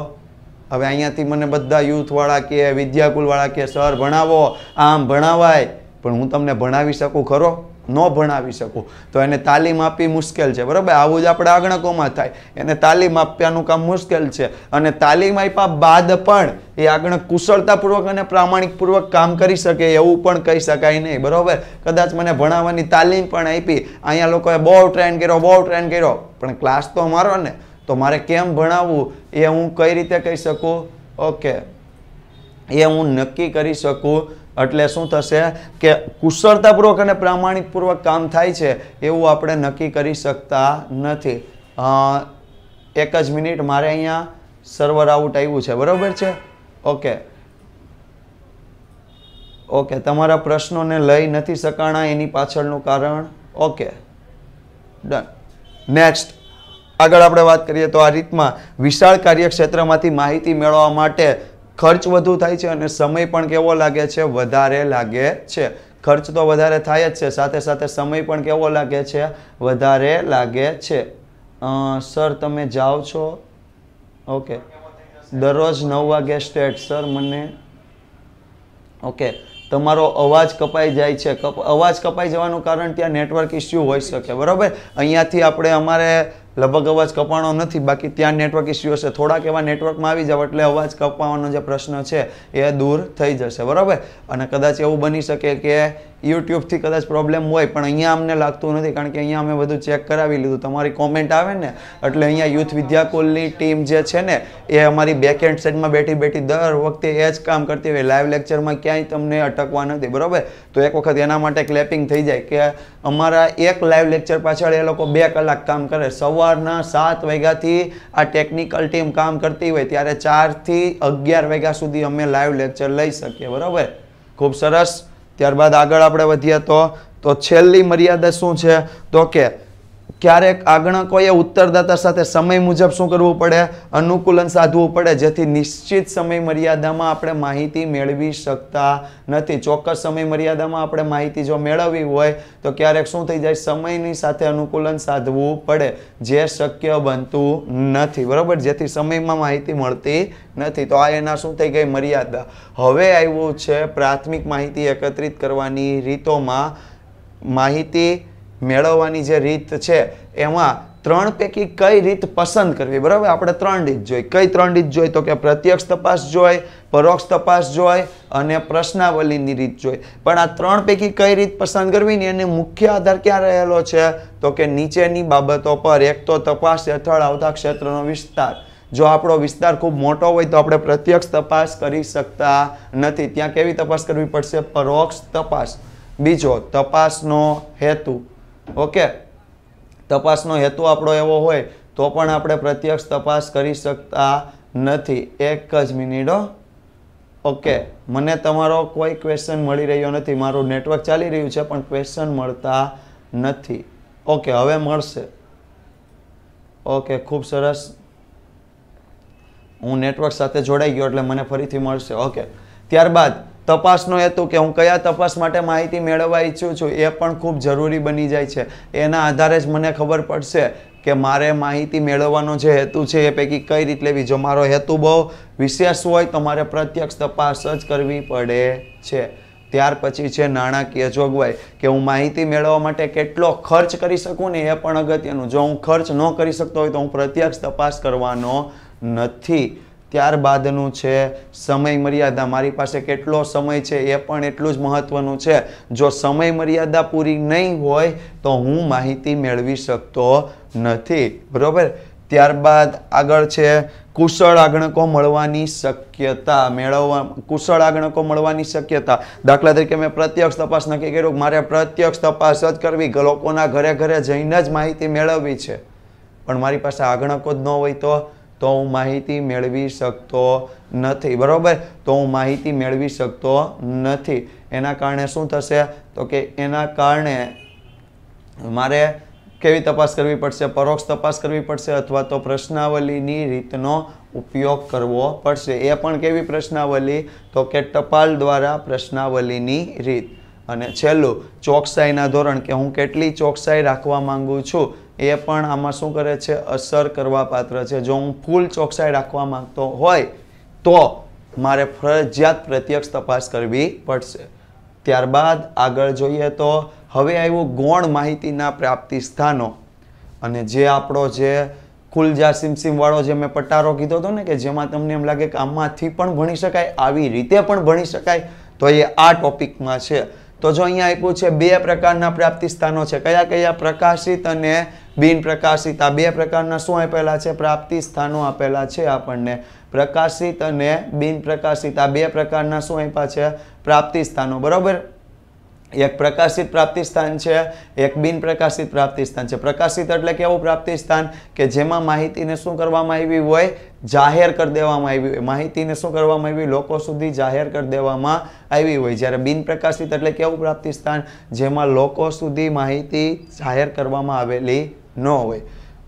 હવે અહીંયાથી મને બધા યુથવાળા કે વિદ્યાકુલવાળા કે સર ભણાવો આમ ભણાવાય પણ હું તમને ભણાવી શકું ખરો ન ભણાવી શકું તો એને તાલીમ આપવી મુશ્કેલ છે બરાબર આવું જ આપણે આગણકોમાં થાય એને તાલીમ આપવાનું કામ મુશ્કેલ છે અને તાલીમ આપ્યા બાદ પણ એ આગણક કુશળતાપૂર્વક અને પ્રામાણિકપૂર્વક કામ કરી શકે એવું પણ કહી શકાય નહીં બરાબર કદાચ મને ભણાવવાની તાલીમ પણ આપી અહીંયા લોકોએ બહુ ટ્રેન કર્યો બહુ ટ્રેન કર્યો પણ ક્લાસ તો મારો ને તો મારે કેમ ભણાવવું એ હું કઈ રીતે કહી શકું ઓકે એ હું નક્કી કરી શકું એટલે શું થશે કે કુશળતાપૂર્વક અને પ્રામાણિકપૂર્વક કામ થાય છે એવું આપણે નક્કી કરી શકતા નથી એક જ મિનિટ મારે અહીંયા સર્વર આઉટ આવ્યું છે બરાબર છે ઓકે ઓકે તમારા પ્રશ્નોને લઈ નથી શકાણા એની પાછળનું કારણ ઓકે ડન નેક્સ્ટ આગળ આપણે વાત કરીએ તો આ રીતમાં વિશાળ કાર્યક્ષેત્રમાંથી માહિતી મેળવવા માટે ખર્ચ વધુ થાય છે અને સમય પણ કેવો લાગે છે વધારે લાગે છે ખર્ચ તો વધારે થાય જ છે સાથે સાથે સમય પણ કેવો લાગે છે વધારે લાગે છે સર તમે જાઓ છો ઓકે દરરોજ નવ વાગે સ્ટેટ સર મને ઓકે તમારો અવાજ કપાઈ જાય છે અવાજ કપાઈ જવાનું કારણ ત્યાં નેટવર્ક ઇસ્યુ હોઈ શકે બરાબર અહીંયાથી આપણે અમારે લગભગ અવાજ કપાવાનો નથી બાકી ત્યાં નેટવર્ક ઇસ્યુ હશે થોડાક એવા નેટવર્કમાં આવી જાવ એટલે અવાજ કપાવાનો જે પ્રશ્ન છે એ દૂર થઈ જશે બરાબર અને કદાચ એવું બની શકે કે યુટ્યુબથી કદાચ પ્રોબ્લેમ હોય પણ અહીંયા અમને લાગતું નથી કારણ કે અહીંયા અમે બધું ચેક કરાવી લીધું તમારી કોમેન્ટ આવે ને એટલે અહીંયા યુથ વિદ્યાકુલની ટીમ જે છે ને એ અમારી બેક એન્ડ સાઈડમાં બેઠી બેઠી દર વખતે એ જ કામ કરતી હોય લાઈવ લેક્ચરમાં ક્યાંય તમને અટકવા નથી બરાબર તો એક વખત એના માટે ક્લેપિંગ થઈ જાય કે અમારા એક લાઈવ લેક્ચર પાછળ એ લોકો બે કલાક કામ કરે સવારના સાત વાગ્યાથી આ ટેકનિકલ ટીમ કામ કરતી હોય ત્યારે ચારથી અગિયાર વાગ્યા સુધી અમે લાઈવ લેક્ચર લઈ શકીએ બરાબર ખૂબ સરસ ત્યારબાદ આગળ આપણે વધીએ તો તો છેલ્લી મર્યાદા શું છે તો કે ક્યારેક આગળ કોઈએ ઉત્તરદાતા સાથે સમય મુજબ શું કરવું પડે અનુકૂલન સાધવું પડે જેથી નિશ્ચિત સમય મર્યાદામાં આપણે માહિતી મેળવી શકતા નથી ચોક્કસ સમય મર્યાદામાં આપણે માહિતી જો મેળવવી હોય તો ક્યારેક શું થઈ જાય સમયની સાથે અનુકૂલન સાધવું પડે જે શક્ય બનતું નથી બરાબર જેથી સમયમાં માહિતી મળતી નથી તો આ એના શું થઈ ગઈ મર્યાદા હવે આવ્યું છે પ્રાથમિક માહિતી એકત્રિત કરવાની રીતોમાં માહિતી મેળવવાની જે રીત છે એમાં ત્રણ પૈકી કઈ રીત પસંદ કરવી બરાબર આપણે ત્રણ રીત જોઈ કઈ ત્રણ રીત જોઈ તો કે પ્રત્યક્ષ તપાસ જોઈ પરોક્ષ તપાસ જોઈ અને પ્રશ્નાવલીની રીત જોઈ પણ આ ત્રણ પૈકી કઈ રીત પસંદ કરવી ને એને મુખ્ય આધાર ક્યાં રહેલો છે તો કે નીચેની બાબતો પર એક તો તપાસ હેઠળ આવતા ક્ષેત્રનો વિસ્તાર જો આપણો વિસ્તાર ખૂબ મોટો હોય તો આપણે પ્રત્યક્ષ તપાસ કરી શકતા નથી ત્યાં કેવી તપાસ કરવી પડશે પરોક્ષ તપાસ બીજો તપાસનો હેતુ ઓકે તપાસનો હેતુ આપણો એવો હોય તો પણ આપણે પ્રત્યક્ષ તપાસ કરી શકતા નથી એક જ મિનિટો ઓકે મને તમારો કોઈ ક્વેશ્ચન મળી રહ્યો નથી મારું નેટવર્ક ચાલી રહ્યું છે પણ ક્વેશ્ચન મળતા નથી ઓકે હવે મળશે ઓકે ખૂબ સરસ હું નેટવર્ક સાથે જોડાઈ ગયો એટલે મને ફરીથી મળશે ઓકે ત્યારબાદ તપાસનો હેતુ કે હું કયા તપાસ માટે માહિતી મેળવવા ઈચ્છું છું એ પણ ખૂબ જરૂરી બની જાય છે એના આધારે જ મને ખબર પડશે કે મારે માહિતી મેળવવાનો જે હેતુ છે એ પૈકી કઈ રીત લેવી જો મારો હેતુ બહુ વિશેષ હોય તો મારે પ્રત્યક્ષ તપાસ જ કરવી પડે છે ત્યાર પછી છે નાણાકીય જોગવાઈ કે હું માહિતી મેળવવા માટે કેટલો ખર્ચ કરી શકું ને એ પણ અગત્યનું જો હું ખર્ચ ન કરી શકતો હોય તો હું પ્રત્યક્ષ તપાસ કરવાનો નથી ત્યારબાદનું છે સમય મર્યાદા મારી પાસે કેટલો સમય છે એ પણ એટલું જ મહત્વનું છે જો સમય મર્યાદા પૂરી નહીં હોય તો હું માહિતી મેળવી શકતો નથી બરાબર ત્યારબાદ આગળ છે કુશળ આગણકો મળવાની શક્યતા મેળવવા કુશળ આગણકો મળવાની શક્યતા દાખલા તરીકે મેં પ્રત્યક્ષ તપાસ નક્કી કર્યું મારે પ્રત્યક્ષ તપાસ જ કરવી લોકોના ઘરે ઘરે જઈને જ માહિતી મેળવવી છે પણ મારી પાસે આગણકો જ ન હોય તો તો હું માહિતી મેળવી શકતો નથી બરાબર તો હું માહિતી મેળવી શકતો નથી એના કારણે શું થશે તો કે એના કારણે મારે કેવી તપાસ કરવી પડશે પરોક્ષ તપાસ કરવી પડશે અથવા તો પ્રશ્નાવલીની રીતનો ઉપયોગ કરવો પડશે એ પણ કેવી પ્રશ્નાવલી તો કે ટપાલ દ્વારા પ્રશ્નાવલીની રીત અને છેલ્લું ચોકસાઈના ધોરણ કે હું કેટલી ચોકસાઈ રાખવા માગું છું એ પણ આમાં શું કરે છે અસર કરવા પાત્ર છે જો હું ફૂલ ચોકસાઈ રાખવા માંગતો હોય તો મારે ફરજિયાત પ્રત્યક્ષ તપાસ કરવી પડશે ત્યારબાદ આગળ જોઈએ તો હવે આવ્યું ગૌણ માહિતીના પ્રાપ્તિ સ્થાનો અને જે આપણો જે ખુલજા સિમસિમવાળો જે મેં પટારો કીધો હતો ને કે જેમાં તમને એમ લાગે કે આમાંથી પણ ભણી શકાય આવી રીતે પણ ભણી શકાય તો એ આ ટોપિકમાં છે તો જો અહીંયા આપ્યું છે બે પ્રકારના પ્રાપ્તિ સ્થાનો છે કયા કયા પ્રકાશિત અને બિન પ્રકાશિત આ બે પ્રકારના શું આપેલા છે પ્રાપ્તિ સ્થાનો આપેલા છે આપણને પ્રકાશિત અને બિન પ્રકાશિત આ બે પ્રકારના શું આપ્યા છે પ્રાપ્તિ સ્થાનો બરાબર એક પ્રકાશિત પ્રાપ્તિ સ્થાન છે એક બિન પ્રકાશિત પ્રાપ્તિ સ્થાન છે પ્રકાશિત એટલે કેવું પ્રાપ્તિ સ્થાન કે જેમાં માહિતીને શું કરવામાં આવી હોય જાહેર કરી દેવામાં આવી હોય માહિતીને શું કરવામાં આવી લોકો સુધી જાહેર કરી દેવામાં આવી હોય જ્યારે બિન પ્રકાશિત એટલે કેવું પ્રાપ્તિ સ્થાન જેમાં લોકો સુધી માહિતી જાહેર કરવામાં આવેલી ન હોય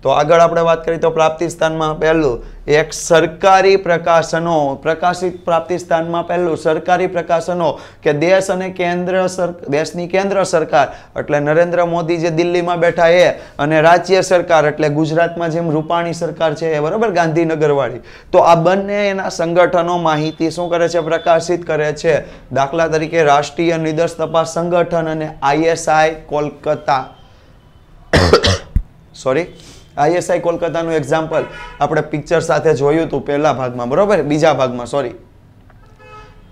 તો આગળ આપણે વાત કરીએ તો પ્રાપ્તિ સ્થાનમાં પહેલું એક સરકારી પ્રકાશનો પ્રકાશિત પ્રાપ્તિ સ્થાનમાં પહેલું સરકારી પ્રકાશનો કે દેશ અને કેન્દ્ર સર દેશની કેન્દ્ર સરકાર એટલે નરેન્દ્ર મોદી જે દિલ્હીમાં બેઠા એ અને રાજ્ય સરકાર એટલે ગુજરાતમાં જેમ રૂપાણી સરકાર છે એ બરાબર ગાંધીનગરવાળી તો આ બંને એના સંગઠનો માહિતી શું કરે છે પ્રકાશિત કરે છે દાખલા તરીકે રાષ્ટ્રીય નિદર્શ તપાસ સંગઠન અને આઈએસઆઈ કોલકાતા સોરી (coughs) આઈએસઆઈ કોલકાતાનું એક્ઝામ્પલ આપણે પિક્ચર સાથે જોયું હતું પહેલા ભાગમાં બરાબર બીજા ભાગમાં સોરી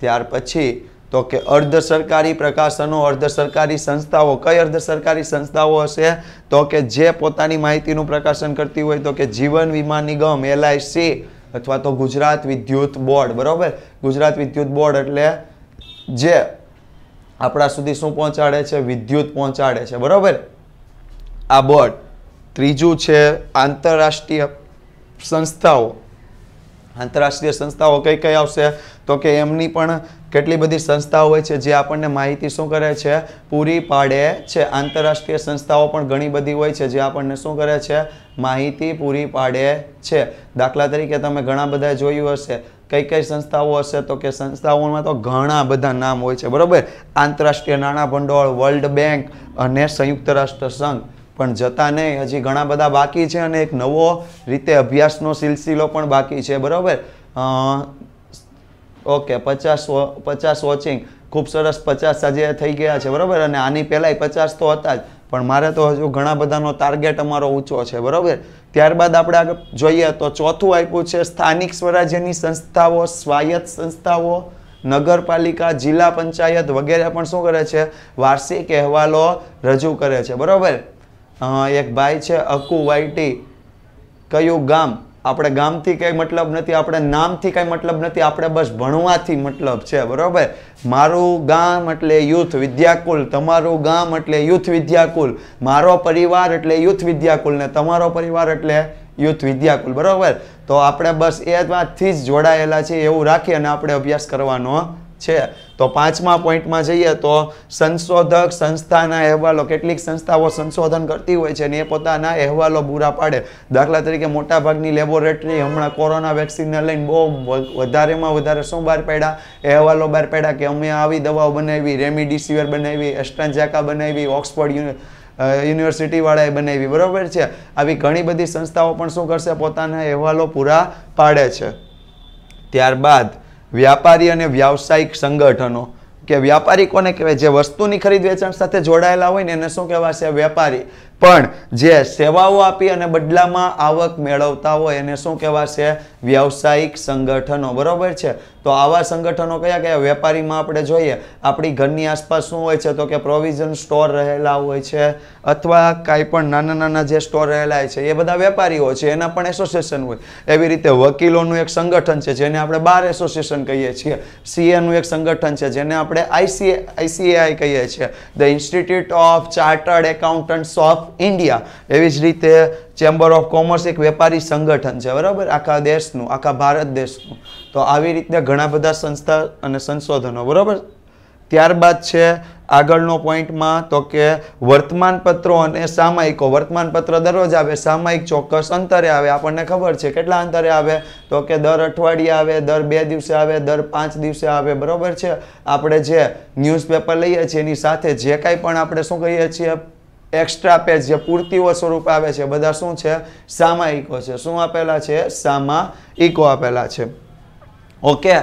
ત્યાર પછી તો કે અર્ધ સરકારી પ્રકાશનો અર્ધ સરકારી સંસ્થાઓ કઈ અર્ધ સરકારી સંસ્થાઓ હશે તો કે જે પોતાની માહિતીનું પ્રકાશન કરતી હોય તો કે જીવન વીમા નિગમ એલઆઈસી અથવા તો ગુજરાત વિદ્યુત બોર્ડ બરાબર ગુજરાત વિદ્યુત બોર્ડ એટલે જે આપણા સુધી શું પહોંચાડે છે વિદ્યુત પહોંચાડે છે બરાબર આ બોર્ડ ત્રીજું છે આંતરરાષ્ટ્રીય સંસ્થાઓ આંતરરાષ્ટ્રીય સંસ્થાઓ કઈ કઈ આવશે તો કે એમની પણ કેટલી બધી સંસ્થાઓ હોય છે જે આપણને માહિતી શું કરે છે પૂરી પાડે છે આંતરરાષ્ટ્રીય સંસ્થાઓ પણ ઘણી બધી હોય છે જે આપણને શું કરે છે માહિતી પૂરી પાડે છે દાખલા તરીકે તમે ઘણા બધા જોયું હશે કઈ કઈ સંસ્થાઓ હશે તો કે સંસ્થાઓમાં તો ઘણા બધા નામ હોય છે બરાબર આંતરરાષ્ટ્રીય નાણાં ભંડોળ વર્લ્ડ બેંક અને સંયુક્ત રાષ્ટ્ર સંઘ પણ જતા નહીં હજી ઘણા બધા બાકી છે અને એક નવો રીતે અભ્યાસનો સિલસિલો પણ બાકી છે બરાબર ઓકે પચાસ પચાસ વોચિંગ ખૂબ સરસ પચાસ સાજે થઈ ગયા છે બરાબર અને આની પહેલાંય પચાસ તો હતા જ પણ મારે તો હજુ ઘણા બધાનો ટાર્ગેટ અમારો ઊંચો છે બરાબર ત્યારબાદ આપણે આગળ જોઈએ તો ચોથું આપ્યું છે સ્થાનિક સ્વરાજ્યની સંસ્થાઓ સ્વાયત્ત સંસ્થાઓ નગરપાલિકા જિલ્લા પંચાયત વગેરે પણ શું કરે છે વાર્ષિક અહેવાલો રજૂ કરે છે બરાબર એક ભાઈ છે અકુ વાયટી કયું ગામ આપણે ગામથી કંઈ મતલબ નથી આપણે નામથી કંઈ મતલબ નથી આપણે બસ ભણવાથી મતલબ છે બરાબર મારું ગામ એટલે યુથ વિદ્યાકુલ તમારું ગામ એટલે યુથ વિદ્યાકુલ મારો પરિવાર એટલે યુથ વિદ્યાકુલ ને તમારો પરિવાર એટલે યુથ વિદ્યાકુલ બરાબર તો આપણે બસ એ વાતથી જ જોડાયેલા છીએ એવું રાખી અને આપણે અભ્યાસ કરવાનો છે તો પાંચમા પોઈન્ટમાં જઈએ તો સંશોધક સંસ્થાના અહેવાલો કેટલીક સંસ્થાઓ સંશોધન કરતી હોય છે અને એ પોતાના અહેવાલો પૂરા પાડે દાખલા તરીકે મોટાભાગની લેબોરેટરી હમણાં કોરોના વેક્સિનને લઈને બહુ વધારેમાં વધારે શું બહાર પાડ્યા અહેવાલો બહાર પાડ્યા કે અમે આવી દવાઓ બનાવી રેમિડિસિવિર બનાવી એસ્ટ્રાન્જાકા બનાવી ઓક્સફોર્ડ યુનિવર્સિટીવાળાએ બનાવી બરાબર છે આવી ઘણી બધી સંસ્થાઓ પણ શું કરશે પોતાના અહેવાલો પૂરા પાડે છે ત્યારબાદ વ્યાપારી અને વ્યાવસાયિક સંગઠનો કે વ્યાપારી કોને કહેવાય જે વસ્તુની ખરીદ વેચાણ સાથે જોડાયેલા હોય ને એને શું કહેવાશે વેપારી પણ જે સેવાઓ આપી અને બદલામાં આવક મેળવતા હોય એને શું કહેવાશે વ્યવસાયિક સંગઠનો બરાબર છે તો આવા સંગઠનો કયા કયા વેપારીમાં આપણે જોઈએ આપણી ઘરની આસપાસ શું હોય છે તો કે પ્રોવિઝન સ્ટોર રહેલા હોય છે અથવા કાંઈ પણ નાના નાના જે સ્ટોર રહેલા છે એ બધા વેપારીઓ છે એના પણ એસોસિએશન હોય એવી રીતે વકીલોનું એક સંગઠન છે જેને આપણે બાર એસોસિએશન કહીએ છીએ સીએનું એક સંગઠન છે જેને આપણે આઈસીએ આઈસીએઆઈ કહીએ છીએ the institute of chartered accountants of India એવી જ રીતે ચેમ્બર ઓફ કોમર્સ એક વેપારી સંગઠન છે બરાબર આખા દેશનું આખા ભારત દેશનું તો આવી રીતે ઘણા બધા સંસ્થા અને સંશોધનો બરાબર ત્યારબાદ છે આગળનો પોઈન્ટમાં તો કે વર્તમાનપત્રો અને સામાયિકો વર્તમાનપત્ર દરરોજ આવે સામાયિક ચોક્કસ અંતરે આવે આપણને ખબર છે કેટલા અંતરે આવે તો કે દર અઠવાડિયે આવે દર બે દિવસે આવે દર પાંચ દિવસે આવે બરાબર છે આપણે જે ન્યૂઝપેપર લઈએ છીએ એની સાથે જે કાંઈ પણ આપણે શું કહીએ છીએ એક્સ્ટ્રા પેજ જે પૂર્તિઓ સ્વરૂપ આવે છે બધા શું છે સામાયિકો છે શું આપેલા છે સામાયિકો આપેલા છે ઓકે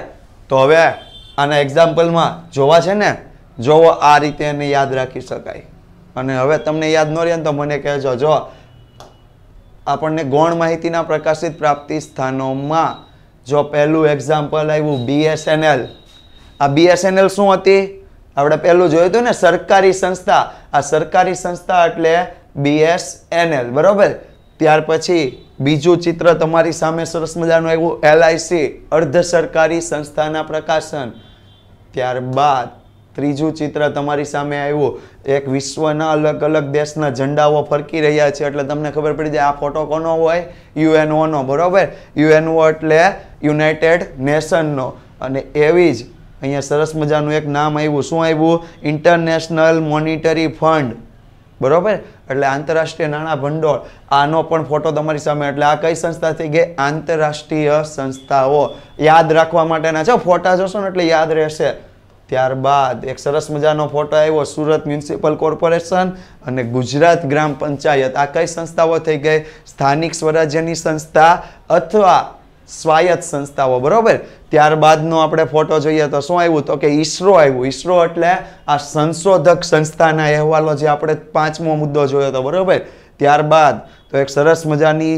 તો હવે આના એક્ઝામ્પલમાં જોવા છે ને જોવો આ રીતે એને યાદ રાખી શકાય અને હવે તમને યાદ ન રહે તો મને કહેજો જો આપણને ગૌણ માહિતીના પ્રકાશિત પ્રાપ્તિ સ્થાનોમાં જો પહેલું એક્ઝામ્પલ આવ્યું બીએસએનએલ આ બીએસએનએલ શું હતી આપણે પહેલું જોયું હતું ને સરકારી સંસ્થા આ સરકારી સંસ્થા એટલે બીએસએનએલ બરાબર ત્યાર પછી બીજું ચિત્ર તમારી સામે સરસ મજાનું આવ્યું એલઆઈસી અર્ધ સરકારી સંસ્થાના પ્રકાશન ત્યારબાદ ત્રીજું ચિત્ર તમારી સામે આવ્યું એક વિશ્વના અલગ અલગ દેશના ઝંડાઓ ફરકી રહ્યા છે એટલે તમને ખબર પડી જાય આ ફોટો કોનો હોય યુએનઓનો બરાબર યુએનઓ એટલે યુનાઇટેડ નેશનનો અને એવી જ અહીંયા સરસ મજાનું એક નામ આવ્યું શું આવ્યું ઇન્ટરનેશનલ મોનિટરી ફંડ બરાબર એટલે આંતરરાષ્ટ્રીય નાણાં ભંડોળ આનો પણ ફોટો તમારી સામે એટલે આ કઈ સંસ્થા થઈ ગઈ આંતરરાષ્ટ્રીય સંસ્થાઓ યાદ રાખવા માટેના છે ફોટા જોશો ને એટલે યાદ રહેશે ત્યારબાદ એક સરસ મજાનો ફોટો આવ્યો સુરત મ્યુનિસિપલ કોર્પોરેશન અને ગુજરાત ગ્રામ પંચાયત આ કઈ સંસ્થાઓ થઈ ગઈ સ્થાનિક સ્વરાજ્યની સંસ્થા અથવા સ્વાયત સંસ્થાઓ બરોબર ત્યારબાદનો આપણે ફોટો જોઈએ તો શું આવ્યું તો કે ઈસરો આવ્યું ઈસરો એટલે આ સંશોધક સંસ્થાના અહેવાલો જે આપણે પાંચમો મુદ્દો જોયો હતો બરોબર ત્યારબાદ તો એક સરસ મજાની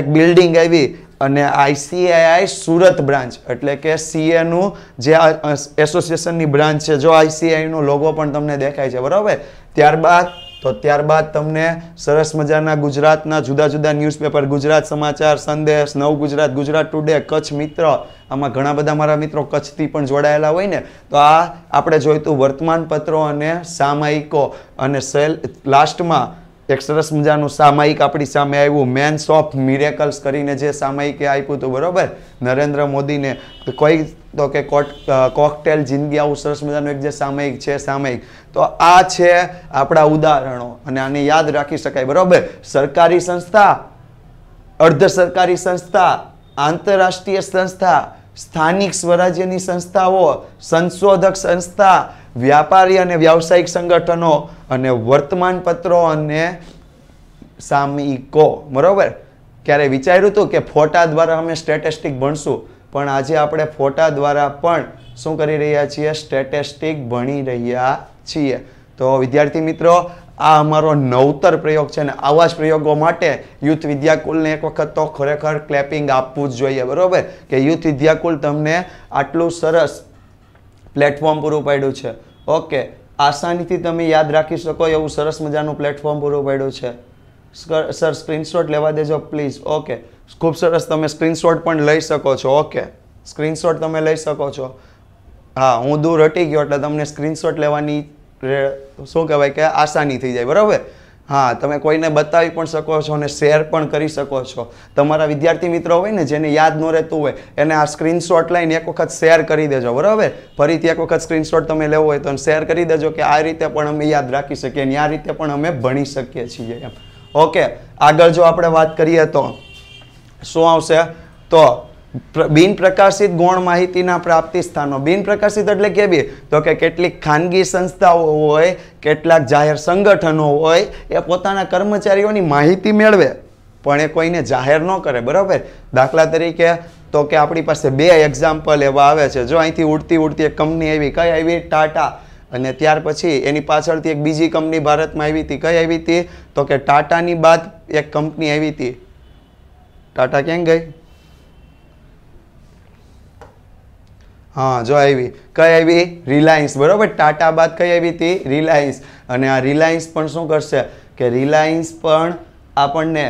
એક બિલ્ડિંગ આવી અને આઈસીએઆઈ સુરત બ્રાન્ચ એટલે કે સીએનું જે આ એસોસિએશનની બ્રાન્ચ છે જો આઈસીઆઈનો લોગો પણ તમને દેખાય છે બરાબર ત્યારબાદ તો ત્યારબાદ તમને સરસ મજાના ગુજરાતના જુદા જુદા ન્યૂઝપેપર ગુજરાત સમાચાર સંદેશ નવ ગુજરાત ગુજરાત ટુડે કચ્છ મિત્ર આમાં ઘણા બધા મારા મિત્રો કચ્છથી પણ જોડાયેલા હોય ને તો આ આપણે જોઈતું વર્તમાનપત્રો અને સામાયિકો અને સેલ લાસ્ટમાં એક સરસ મજાનું સામાયિક આપણી સામે આવ્યું મેન્સ ઓફ મિરેકલ્સ કરીને જે સામાયિકે આપ્યું હતું બરાબર નરેન્દ્ર મોદીને કોઈ તો કે કોકટેલ જિંદગી આવું સરસ મજાનું એક જે સામાયિક છે સામાયિક તો આ છે આપણા ઉદાહરણો અને આને યાદ રાખી શકાય બરાબર સરકારી સંસ્થા અર્ધ સરકારી સંસ્થા આંતરરાષ્ટ્રીય સંસ્થા સ્થાનિક સ્વરાજ્યની સંસ્થાઓ સંશોધક સંસ્થા વ્યાપારી અને વ્યાવસાયિક સંગઠનો અને વર્તમાનપત્રો અને સામયિકો બરાબર ક્યારે વિચાર્યું હતું કે ફોટા દ્વારા અમે સ્ટેટિસ્ટિક ભણશું પણ આજે આપણે ફોટા દ્વારા પણ શું કરી રહ્યા છીએ સ્ટેટિસ્ટિક ભણી રહ્યા છીએ તો વિદ્યાર્થી મિત્રો આ અમારો નવતર પ્રયોગ છે ને આવા જ પ્રયોગો માટે યુથ વિદ્યાકુલને એક વખત તો ખરેખર ક્લેપિંગ આપવું જ જોઈએ બરાબર કે યુથ વિદ્યાકુલ તમને આટલું સરસ પ્લેટફોર્મ પૂરું પાડ્યું છે ઓકે આસાનીથી તમે યાદ રાખી શકો એવું સરસ મજાનું પ્લેટફોર્મ પૂરું પાડ્યું છે સર સ્ક્રીનશોટ લેવા દેજો પ્લીઝ ઓકે ખૂબ સરસ તમે સ્ક્રીનશોટ પણ લઈ શકો છો ઓકે સ્ક્રીનશોટ તમે લઈ શકો છો હા હું દૂર હટી ગયો એટલે તમને સ્ક્રીનશોટ લેવાની શું કહેવાય કે આસાની થઈ જાય બરાબર હા તમે કોઈને બતાવી પણ શકો છો અને શેર પણ કરી શકો છો તમારા વિદ્યાર્થી મિત્રો હોય ને જેને યાદ ન રહેતું હોય એને આ સ્ક્રીનશોટ લઈને એક વખત શેર કરી દેજો બરાબર ફરીથી એક વખત સ્ક્રીનશોટ તમે લેવો હોય તો શેર કરી દેજો કે આ રીતે પણ અમે યાદ રાખી શકીએ અને આ રીતે પણ અમે ભણી શકીએ છીએ એમ ઓકે આગળ જો આપણે વાત કરીએ તો શું આવશે તો બિન પ્રકાશિત ગૌણ માહિતીના પ્રાપ્તિ સ્થાનો બિન પ્રકાશિત એટલે કેવી તો કે કેટલીક ખાનગી સંસ્થાઓ હોય કેટલાક જાહેર સંગઠનો હોય એ પોતાના કર્મચારીઓની માહિતી મેળવે પણ એ કોઈને જાહેર ન કરે બરાબર દાખલા તરીકે તો કે આપણી પાસે બે એક્ઝામ્પલ એવા આવે છે જો અહીંથી ઉડતી ઉડતી એક કંપની આવી કઈ આવી ટાટા અને ત્યાર પછી એની પાછળથી એક બીજી કંપની ભારતમાં આવી હતી કઈ આવી હતી તો કે ટાટાની બાદ એક કંપની આવી હતી ટાટા ક્યાં ગઈ હા જો આવી કઈ આવી રિલાયન્સ બરાબર ટાટા બાદ કઈ આવી હતી રિલાયન્સ અને આ રિલાયન્સ પણ શું કરશે કે રિલાયન્સ પણ આપણને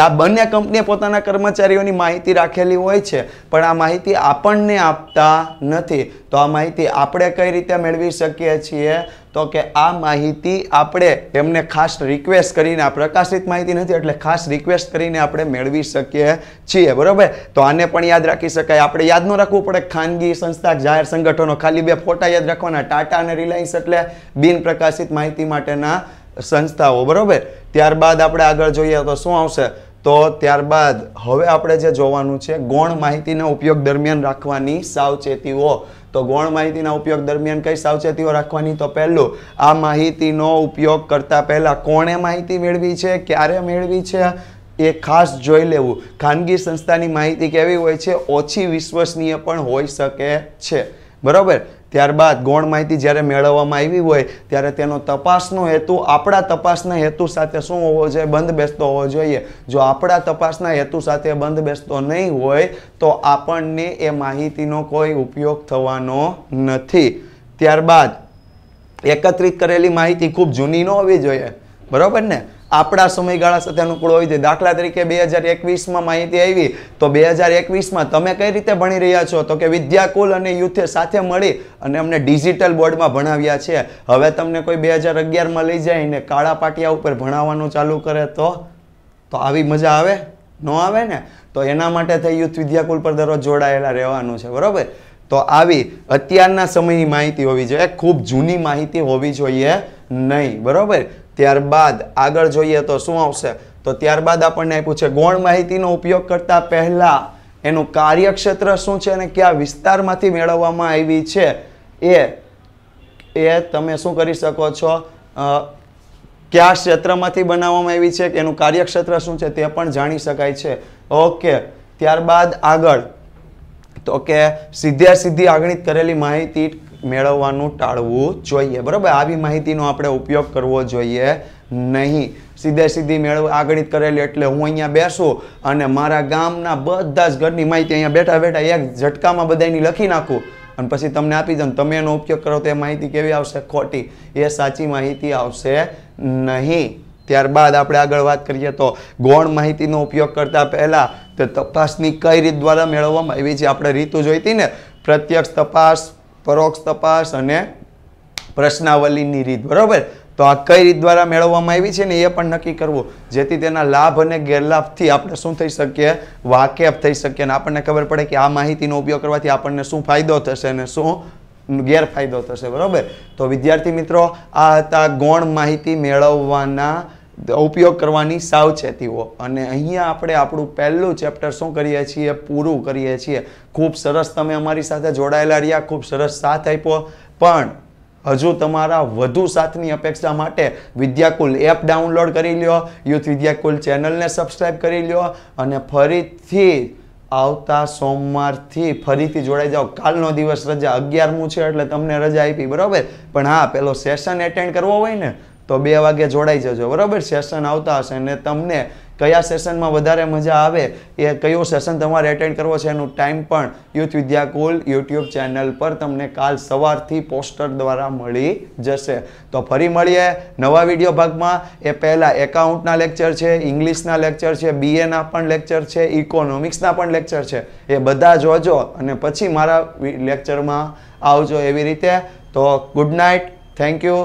આ બંને કંપનીએ પોતાના કર્મચારીઓની માહિતી રાખેલી હોય છે પણ આ માહિતી આપણને આપતા નથી તો આ માહિતી આપણે કઈ રીતે મેળવી શકીએ છીએ તો કે આ માહિતી આપણે એમને ખાસ રિક્વેસ્ટ કરીને આ પ્રકાશિત માહિતી નથી એટલે ખાસ રિક્વેસ્ટ કરીને આપણે મેળવી શકીએ છીએ બરાબર તો આને પણ યાદ રાખી શકાય આપણે યાદ ન રાખવું પડે ખાનગી સંસ્થા જાહેર સંગઠનો ખાલી બે ફોટા યાદ રાખવાના ટાટા અને રિલાયન્સ એટલે બિન પ્રકાશિત માહિતી માટેના સંસ્થાઓ બરાબર ત્યારબાદ આપણે આગળ જોઈએ તો શું આવશે તો ત્યારબાદ હવે આપણે જે જોવાનું છે ગૌણ માહિતીના ઉપયોગ દરમિયાન રાખવાની સાવચેતીઓ તો ગૌણ માહિતીના ઉપયોગ દરમિયાન કઈ સાવચેતીઓ રાખવાની તો પહેલું આ માહિતીનો ઉપયોગ કરતાં પહેલાં કોણે માહિતી મેળવી છે ક્યારે મેળવી છે એ ખાસ જોઈ લેવું ખાનગી સંસ્થાની માહિતી કેવી હોય છે ઓછી વિશ્વસનીય પણ હોઈ શકે છે બરાબર ત્યારબાદ ગૌણ માહિતી જ્યારે મેળવવામાં આવી હોય ત્યારે તેનો તપાસનો હેતુ આપણા તપાસના હેતુ સાથે શું હોવો જોઈએ બંધ બેસતો હોવો જોઈએ જો આપણા તપાસના હેતુ સાથે બંધ બેસતો નહીં હોય તો આપણને એ માહિતીનો કોઈ ઉપયોગ થવાનો નથી ત્યારબાદ એકત્રિત કરેલી માહિતી ખૂબ જૂની ન હોવી જોઈએ બરાબર ને આપણા સમયગાળા સાથે અનુકૂળ હોય છે દાખલા તરીકે બે હજાર એકવીસમાં માહિતી આવી તો બે હજાર એકવીસમાં તમે કઈ રીતે ભણી રહ્યા છો તો કે વિદ્યાકુલ અને યુથે સાથે મળી અને અમને ડિજિટલ બોર્ડમાં ભણાવ્યા છે હવે તમને કોઈ બે હજાર અગિયારમાં લઈ જાય ને કાળા પાટિયા ઉપર ભણાવવાનું ચાલુ કરે તો તો આવી મજા આવે ન આવે ને તો એના માટે થઈ યુથ વિદ્યાકુલ પર દરરોજ જોડાયેલા રહેવાનું છે બરાબર તો આવી અત્યારના સમયની માહિતી હોવી જોઈએ ખૂબ જૂની માહિતી હોવી જોઈએ નહીં બરાબર ત્યારબાદ આગળ જોઈએ તો શું આવશે તો ત્યારબાદ આપણને આપ્યું છે ગૌણ માહિતીનો ઉપયોગ કરતા પહેલાં એનું કાર્યક્ષેત્ર શું છે અને કયા વિસ્તારમાંથી મેળવવામાં આવી છે એ એ તમે શું કરી શકો છો કયા ક્ષેત્રમાંથી બનાવવામાં આવી છે એનું કાર્યક્ષેત્ર શું છે તે પણ જાણી શકાય છે ઓકે ત્યારબાદ આગળ તો કે સીધે સીધી આગણિત કરેલી માહિતી મેળવવાનું ટાળવું જોઈએ બરાબર આવી માહિતીનો આપણે ઉપયોગ કરવો જોઈએ નહીં સીધે સીધી મેળવ આગળિત કરેલી એટલે હું અહીંયા બેસું અને મારા ગામના બધા જ ઘરની માહિતી અહીંયા બેઠા બેઠા એક ઝટકામાં બધાની લખી નાખું અને પછી તમને આપી દઉં તમે એનો ઉપયોગ કરો તો એ માહિતી કેવી આવશે ખોટી એ સાચી માહિતી આવશે નહીં ત્યારબાદ આપણે આગળ વાત કરીએ તો ગૌણ માહિતીનો ઉપયોગ કરતા પહેલાં તે તપાસની કઈ રીત દ્વારા મેળવવામાં આવી છે આપણે રીતો જોઈતી ને પ્રત્યક્ષ તપાસ પરોક્ષ તપાસ અને પ્રશ્નાવલીની રીત બરાબર તો આ કઈ રીત દ્વારા મેળવવામાં આવી છે ને એ પણ નક્કી કરવું જેથી તેના લાભ અને ગેરલાભથી આપણે શું થઈ શકીએ વાકેફ થઈ શકીએ અને આપણને ખબર પડે કે આ માહિતીનો ઉપયોગ કરવાથી આપણને શું ફાયદો થશે અને શું ગેરફાયદો થશે બરાબર તો વિદ્યાર્થી મિત્રો આ હતા ગૌણ માહિતી મેળવવાના ઉપયોગ કરવાની સાવચેતીઓ અને અહીંયા આપણે આપણું પહેલું ચેપ્ટર શું કરીએ છીએ પૂરું કરીએ છીએ ખૂબ સરસ તમે અમારી સાથે જોડાયેલા રહ્યા ખૂબ સરસ સાથ આપ્યો પણ હજુ તમારા વધુ સાથની અપેક્ષા માટે વિદ્યાકુલ એપ ડાઉનલોડ કરી લ્યો યુથ વિદ્યાકુલ ચેનલને સબસ્ક્રાઈબ કરી લ્યો અને ફરીથી આવતા સોમવારથી ફરીથી જોડાઈ જાઓ કાલનો દિવસ રજા અગિયારમું છે એટલે તમને રજા આપી બરાબર પણ હા પેલો સેશન એટેન્ડ કરવો હોય ને તો બે વાગે જોડાઈ જજો બરાબર સેશન આવતા હશે અને તમને કયા સેશનમાં વધારે મજા આવે એ કયો સેશન તમારે એટેન્ડ કરવો છે એનું ટાઈમ પણ યુથ વિદ્યાકુલ યુટ્યુબ ચેનલ પર તમને કાલ સવારથી પોસ્ટર દ્વારા મળી જશે તો ફરી મળીએ નવા વિડીયો ભાગમાં એ પહેલાં એકાઉન્ટના લેક્ચર છે ઇંગ્લિશના લેક્ચર છે બીએના પણ લેક્ચર છે ઇકોનોમિક્સના પણ લેક્ચર છે એ બધા જોજો અને પછી મારા લેક્ચરમાં આવજો એવી રીતે તો ગુડ નાઇટ થેન્ક યુ